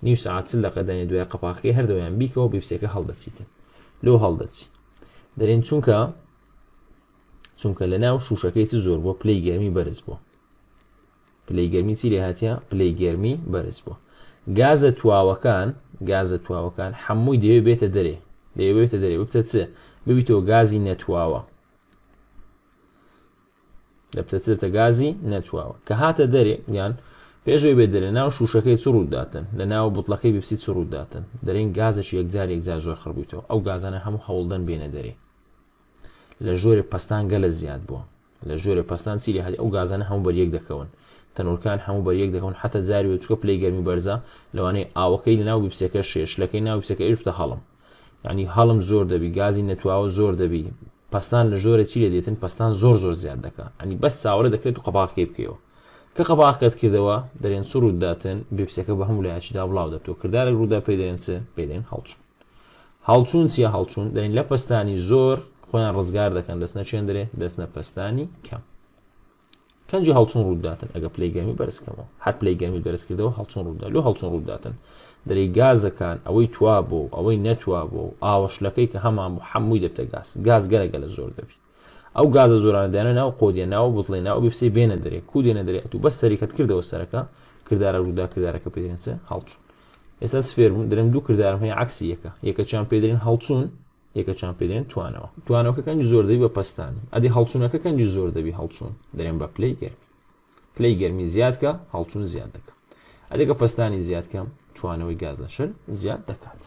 نیو سعات لە قەدانی دوای قپاقی هەردەوەیان بیکەوە بیپسەکە هەڵدەسیتە لۆ هەڵدەچی دەرێن چونکە چونکە لە ناو شوشەکەی چ زۆر بۆ پلەی گەرمی بەرز بوو پلەی گەرمی چی لێ هااتیا پلەی گەرمی بەرز بوو گازە تواوەکان گازە تواوەکان هەمووی دەوێت بێتە دەرێ دەیەوێتە دەرێ بتە چ ببییتەوە گازی نەتواوە دەبتەچێتە گازی نەتواوە کە هاتە دەرێ یان پێشوی بێ دەرێ ناو شوشەکەی چڕووداتن لە ناو بڵەکەی بپسی چڕووداتن دەرێن گازش یەکجار یەکجار زۆر خڕبوویتەوە ئەو گازانە هەموو هەوڵدەن بێنە دەرێ لە ژۆرە پستان گەلە زیاد بووە لە ژۆرە پستان سیری هاتی ئەو گازانە هەموو بەریەک دەکەون تەنورکان هەموو بەریەک دەکەون حتا زاری چکە پلی گەرمی بەرزە لەوانەیە ئاوەکەی لە ناو بیپسەکە شێشلەکەی ناو بیسەکە ئش بتە هەڵم ینی هەڵم زۆر دەبی گازی نەتواوە زۆر دەبی پستان لە ژۆرە چی لە دێتن پستان زۆر زۆر زیاد دەکە ئەنی بەس چاوەرە دەکرێت و قەباقی بکەوە کە قەباقەت کردەوە دەرێن سوود داتن بپسەکە بە هەموو لایەکیدا بڵاو دەبتەوە کردارە ڕوودا پێدەێن چ پێدەێن هەڵچوون هەڵچوون چیە هەڵچوون دەین لە پستانی زۆر خۆیان ڕزگار دەکەن دەستنە چێندرێ دەستنە پستانی کەم کەنجی هەڵچون ڕووداتن ئەگە پلیگەمی بەرزکەمەوە هەر پلیگەمی بەرزکردەوە هەڵچون ڕوودا لە هەڵچون ڕووداتن دەری گازەکان ئەوەی توا بۆ ئەوەی نەتوا بۆ ئاوەشلەکەی کە هەمان بۆ هەمووی دەبتە گاز گاز گەرەگە لە زۆر دەبی ئەو گازە زۆرانەدانە ناو قۆدیە ناو بڵێ ناو بپسی بێنە دەرێ کو دێنە دەرێت و بە سەریکەت کردەوە سەرەکە کردارە ڕوودا کردارەکە پێدرێنچە هەڵچون ئێستا سفێر بوون درم دوو کردارم هەیە عکسی یەکە یەکە چیان پێدرێن هەڵچون یەکە چان پێدێن توانەوە توانەوەکەکەنج زۆردەوی بە پستان ئەدی هەڵچوونەکە کەنجی زۆر دەبی هەڵچوون دەێن بە پلی گەرمی پلی گەرمی زیادکە هەڵچوون زیاد دەکە ئەدەکە پستانی زیادکەم توانەوەی گاز لەشر زیاد دەکات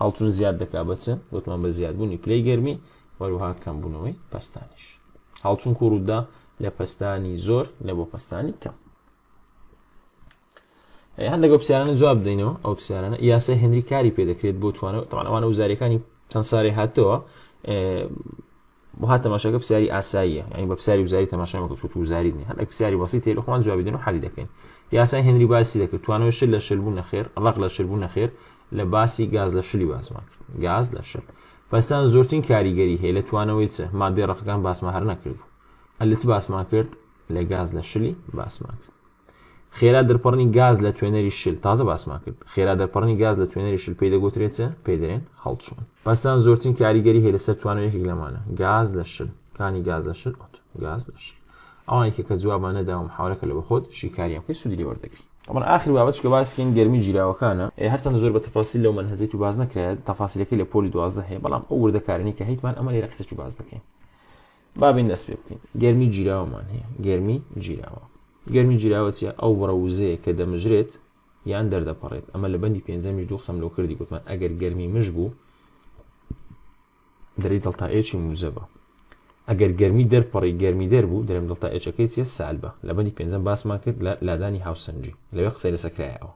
هەڵچوون زیاد دەکا بەچە بۆتمان بە زیادبوونی پلی گەرمی وەروها کەم بوونەوەی پستانیش هەڵچوون کوڕوددا لە پستانی زۆر لە بۆ پستانی کەم هەندێک پرسیارانە جواب بدەینەوە ئەو پرسیارانە یاسە هێنری کاری پێدەکرێت بۆ توانەوە توانەوانە وزارەکانی چەند ساری هاتەوە هاتە ماشەکە پرسیاری ئاساییە ینی بە پرسیاری وزاری تەماشامەکە سووت وزاری نی هەندێک پرسیاری باسی تێلخواان جواب دێن و حالی دەکەین یاسای هێنری باسی دەکرد توانەوە شل لە شلبوو نەخێر ئەڵق لە شلبوو نەخێر لە باسی گاز لە شلی باسمان کرد گاز لە شل پستان زۆرترین کاریگەری هەیە لە توانەوەی چە مادەی ڕقەکان باسمە هەر نەکرد بوو ئە لە چ باسمان کرد لە گاز لە شلی باسمان کرد خێرا دەرپڕنی گاز لە توێنەری شل تازە باسمان کرد خێرا دەرپڕنی گاز لە توێنەری شل پێی دەگوترێتە پێدرێن هەڵچوون پستان زۆرترین کاریگەری هەیە لەسەر توانەیەکی لەمانە گاز لە شل کانی گاز لە شل گاز لە شل ئەوانێکی کە جوابانە داوم حاورەکە لە بەخۆت شیکاریان پێی سوودی وەردەکری من آخر بابەت کە باسکەین گەرمی جیراوەکانە هەرچەند زۆر بە تەفاسی لەو من هەزیت و باز نکرێت تەفاسیلەکەی لە پۆلی دوازدە هەیە بەڵام ئەو وردەکارنی کە هیتمان ئەمە لێرە قسەچ باز دەکەین بابین دەست پێ بکەین گەرمی جیراوەمان هەیە گەرمی جیراوە گەرمی جیراوە چیە ئەو ڕەوزەیە کە دەمژرێت یان دەردەپەڕێت ئەمە لە بەندی پێنجەمیش دوو قسەم لەو کردی گوتمان ئەگەر گەرمی مش بوو دەری دڵتا ئێکی موزەبە ئەگەر گەرمی دەرپەڕی گەرمی دەربوو دەرم دڵتا ئێچەکەی چیە سالبە لە بەندی پێنجەم باسمان کرد لە لادانی هاوسنجی لەوێ قسەی لە سەکرایەوە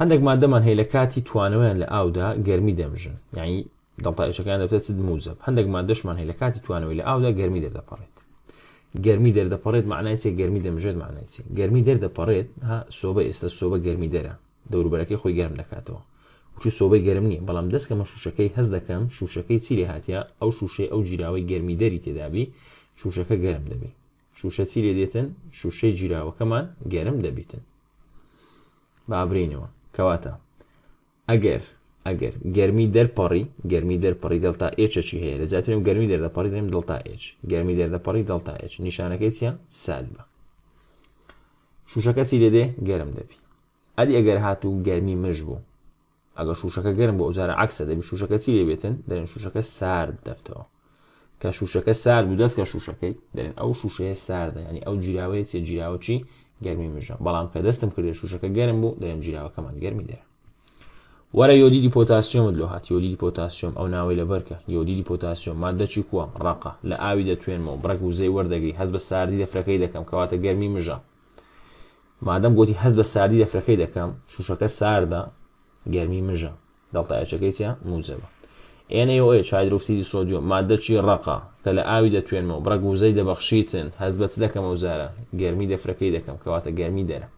هەندێک مادەمان هەیە لە کاتی توانەوەیان لە ئاودا گەرمی دەمژن یعنی دڵتا ئێچەکان دەبێت موزەب هەندێک مادەشمان هەیە لە کاتی توانەوەی لە ئاودا گەرمی دەردەپەڕێت گەرمی دەردەپەڕێت معنایچێ گەرمی دەمژێت معنایچی گەرمی دەردەپەڕێت ها سۆبە ئێستا سۆبە گەرمی دەرە دەوروبەرەکەی خۆی گەرم دەکاتەوە وچی سۆبەی گەرم نیە بەڵام دەستکەمە شوشەکەی هەز دەکەم شوشەکەی چیلێ هااتیا ئەو شوشەی ئەو جیراوەی گەرمی دەری تێدابی شوشەکە گەرم دەبی شوشە چی لێ دێتن شوشەی جیراوەکەمان گەرم دەبیتن بابرینەوە کەواتە ئەگەر ئەگەر گەرمی دەرپەڕی گەرمی دەرپەڕی دڵتا ئێچەکی هەیە لە زیاترم گەرمی دەردەپەڕی دەم دڵتا ئێچ گەرمی دەردەپەڕی دڵتا ئێچ نیشانەکەی چیان سالبە شوشەکە چی لێدێ گەرم دەبی ئەدی ئەگەر هاتوو گەرمی مش بوو ئەگەر شوشەکە گەرم بۆ ئەوزارە عکسە دەبی شوشەکە چی لێبێتن دەێن شوشەکە سارد دەبتەوە کە شوشەکە سارد و دەستکە شوشەکەی دەێن ئەو شوشەیە ساردە ینی ئەو جیراوەیە سێ جیراوەچی گەرمی مژە بەڵام کە دەستم کردێ شوشەکە گەرم بوو دەێن جیراوەکەمان گەرمی دەێن وەرە یۆدیدی پۆتاسیۆمت لۆ هاات یۆدیدی پۆتاسیۆم ئەو ناوی لە بەرکە یۆدیدی پۆتاسیۆم مادەچی کووە ڕق لە ئاوی دەتوێنمەوە بڕک و زەی وەردەگری هەز بە ساردی دەفرەکەی دەکەم کەواتە گەرمی مژە مادەم گوتی هەز بە ساردی دەفرەکەی دەکەم شوشەکە ساردە گەرمی مژە دڵتایەچەکەی چیا موزەوە NOA چایدروکسیدی سۆدیۆ مادەچی ڕقا کە لە ئاوی دەتوێنمەوە بڕگ وزەی دەبەخشیتن هەز بەچ دەکەم وزارە گەرمی دەفرەکەی دەکەم کەواتە گەرمی دەرە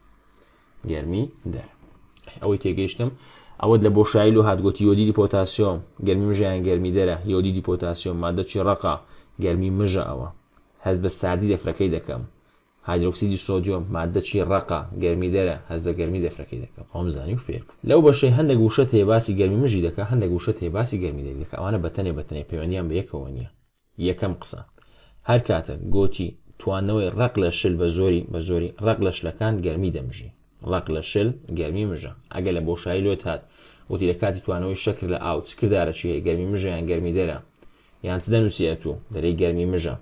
گەرمی دەر ئەوەی تێگەیشتم ئەوەت لە بۆشایل و هاتگوتی یۆدیدی پۆتاسیۆم گەرمی مژیان گەرمی دەرە یۆدیدی پۆتاسیۆم مادە چی ڕقا گەرمی مژە ئەوە هەز بە سادی دەفرەکەی دەکەم هایدرۆکسیدی سۆدیۆم مادە چی ڕقا گەرمی دەرە هەز بە گەرمی دەفرەکەی دەکەم ئەمزانی و فێر لەو بەشەی هەندێک گوشە تێباسی گەرمی مژی دەکە هەندێک گوشە تێباسی گەرمی دەکە ئەوانە بەتەنێ بەتەنێ پەیوەندیان بە یەکەوە نیە یەکەم قسە هەر کاتە گۆتی توانەوەی ڕق لە شل بە زۆری بە زۆری ڕق لە شلەکان گەرمی دەمژی ڕق لە شل گەرمی مژە ئەگە لە بۆشایی لۆ هاات وتی لە کاتی توانەوەی شکر لە ئاو چکردارە چی هەیە گەرمی مژەیان گەرمی دەرە یان چ دەنووسە تو دەرەی گەرمی مژە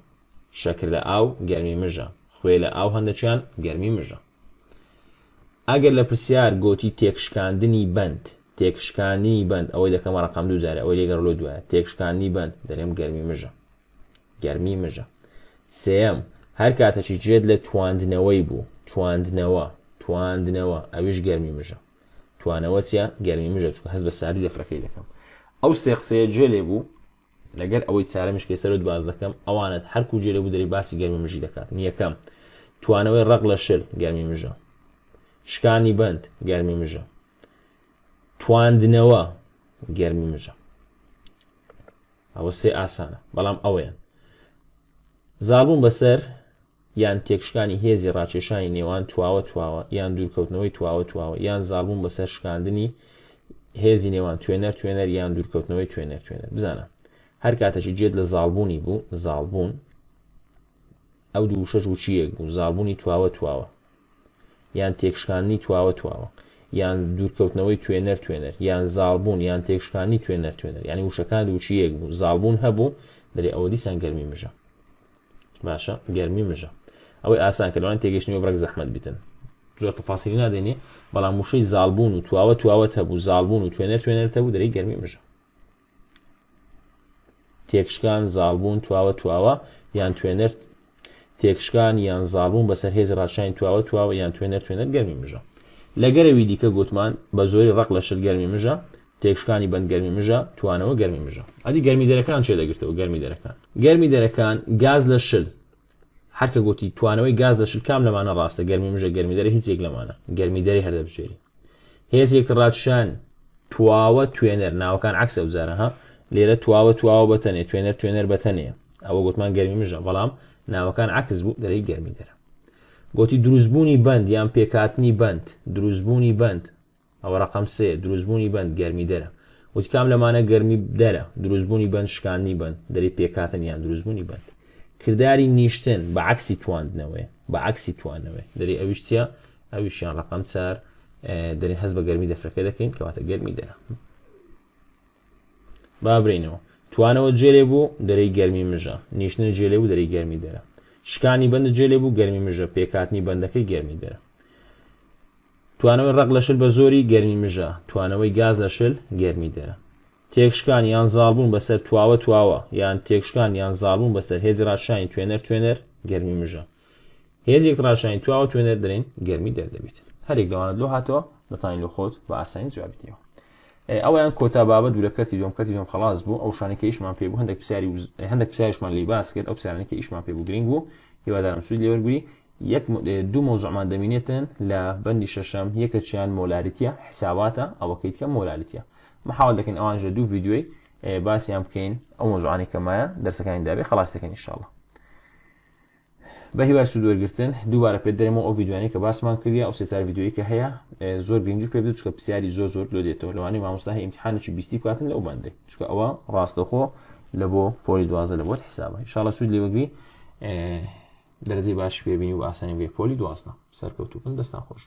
شکر لە ئاو گەرمی مژە خوێ لە ئاو هەندەچیان گەرمی مژە ئەگەر لە پرسیار گوتی تێکشکاندنی بند تێکشکانی بند ئەوەی دەکەمە ڕقام دوزارە ئەوەی لەگەڕ لۆ دوایە تێکشکانی بند دەرێم گەرمی مژە گەرمی مژە سم هەر کاتەچی جێت لە تواندنەوەی بوو تواندنەوە تواندنەوە ئەویش گەرمی مژە توانەوە چە گەرمی مژە چکە هەست بە ساری لە فرەکەی دەکەم ئەو سێخسەیە جێ لێ بوو لەگەر ئەوەی چارەمشکی سەرت باز دەکەم ئەوانت هەرکو جێ لە بوو دەری باسی گەرمی مژی دەکات نیەکەم توانەوەی ڕق لە شل گەرمی مژە شکانی بند گەرمی مژە تواندنەوە گەرمی مژە ئەوە سێ ئاسانە بەڵام ئەوەیە زالبوون بەسەر یان تێکشکانی هێزی ڕاکێشانی نێوان تواوە تواوە یان دوورکەوتنەوەی تواوە تواوە یان زالبوون بەسەر شکاندنی هێزی نێوان توێنەر توێنەر یان دوورکەوتنەوەی توێنەر توێنەر بزانە هەر کاتەشی جێت لە زالبوونی بوو زالبوون ئەو دوو شەش و چیەک بوو زالبوونی تواوە تواوە یان تێکشکانی تواوە تواوە یان دوورکەوتنەوەی توێنەر توێنەر یان زالبوون یان تێکشکانی توێنەر توێنەر ینی وشەکان دووچیەک بوو زالبوون هەبوو دەێ ئەوە دیسان گەرمی مژە باشە گەرمی مژە ئەوەی ئاسان کە لەوان تێگەشتنی بڕێک زەحمت بتن زۆر تەپاسی نادێنێ بەڵام موشەی زالبوون و تواوە تواوەت هەبوو زالبوون و توێنەر توێنەر هەبوو دەری گەرمی مژە تێکشکان زالبوون تواوە تواوە یان توێنەر تێکشکان یان زالبوون بەسەر هێز ڕاشین تواوە تواوە یان توێنەر توێنەر گەرمی مژە لەگەرەوی دیکە گوتمان بە زۆری ڕق لە شل گەرمی مژە تێکشکانی بند گەرمی مژە توانەوە گەرمی مژە ئەدی گەرمی دەرەکان چێ دەگرتەوە گەرمی دەرەکان گەرمی دەرەکان گاز لە شل هەرکە گوتی توانەوەی گاز دەشت کام لەمانە ڕاستە گەرمی مژە گەرمی دەرە هیچ یەک لەمانە گەرمی دەری هەر دەبژێری هێز یەک ڕاتشان تواوە توێنەر ناوەکان عکس ئەوزارە ها لێرە تواوە تواوە بەتەنێ توێنەر توێنەر بەتەنێ ئەوە گوتمان گەرمی مژە بەڵام ناوەکان عکس بوو دەرەی گەرمی دەرە گوتی دروستبوونی بند یان پێکاتنی بند دروستبوونی بند ئەوە ڕقم سێ دروستبوونی بند گەرمی دەرە وتی کام لەمانە گەرمی دەرە دروستبوونی بند شکانی بند دەری پێکاتن یان دروستبوونی بند کردداری نیشتن بە عکسی تواندنەوەی بە عکسی توانەوەی دەری ئەویشتە ئەویشیان ڕقام چار دەری هەز بە گەرمی دەفرەکە دەکەین کەواتە گەرمی دەرە بابرینەوە توانەوە جێلێ بوو دەرەی گەرمی مژە نیشتە جێلێ و دەری گەرمی دەرە شکانی بەندە جێلێ بوو گەرمی مژە پێکاتنی بەندەکەی گەرمی دەرە توانەوەی ڕق لەشل بە زۆری گەرمی مژە توانەوەی گاز لەشل گەرمی دەرە تێکشکان یان زالبوون بەسەر تواوە تواوە یان تێکشکان یان زالبوون بەسەر هێزی ڕاشین توێنەر توێنەر گەرمی مژە هێزیێک ڕاشین تواوە توێنەر درێن گەرمی دەردەبیت هەرێک لەوانت لۆ هاتەوە دەتانی لە خۆت بە ئاسانی جوابیتەوە ئەویان کۆتا بابە دوورەکەی دۆمکەتی دۆم خلاص بوو ئەو شانەکە ئیشمان پێ بوو هەندێک پرسیاری هەندێک پرسیارشمان لی باس کرد ئەو پرسیارانەکە ئیشمان پێ بوو گرنگ بوو هیوادارم سوود لێوەرگووی یەک دوو مۆزوعمان دەمینێتن لە بەندی شەشەم یەکە چیان مۆلاریتە حساواتە ئەوەکەیت کە مۆلاریتە محاول دەکەین ئەوانژە دوو یددیوی باسییان بکەین ئەو مۆزوعانی کەمایە دەرسەکانی دابێ خلاستەکەن شڵە بە هیوای سوودوەرگتن دووبارە پێ دەرێمە ئەو یددیوانی کە باسمان کردی ئەو سێسار یددیوی کە هەیە زۆر گرنگجو پێ بچکە پرسیاری زۆر زۆر لۆ دێتەوە لەوانی مامۆستاهی ئیمتحانێکی بیستی بکاتن لەو بەندێ چکە ئەوە ڕاستەخۆ لە بۆ پۆلی دوازە لە بۆت حیسابە شڵە سوود لێوەگری دەرزی باش پێبینی و ئاسانی بێ پۆلی دوازە سەرکەوتو بن دەستان خۆش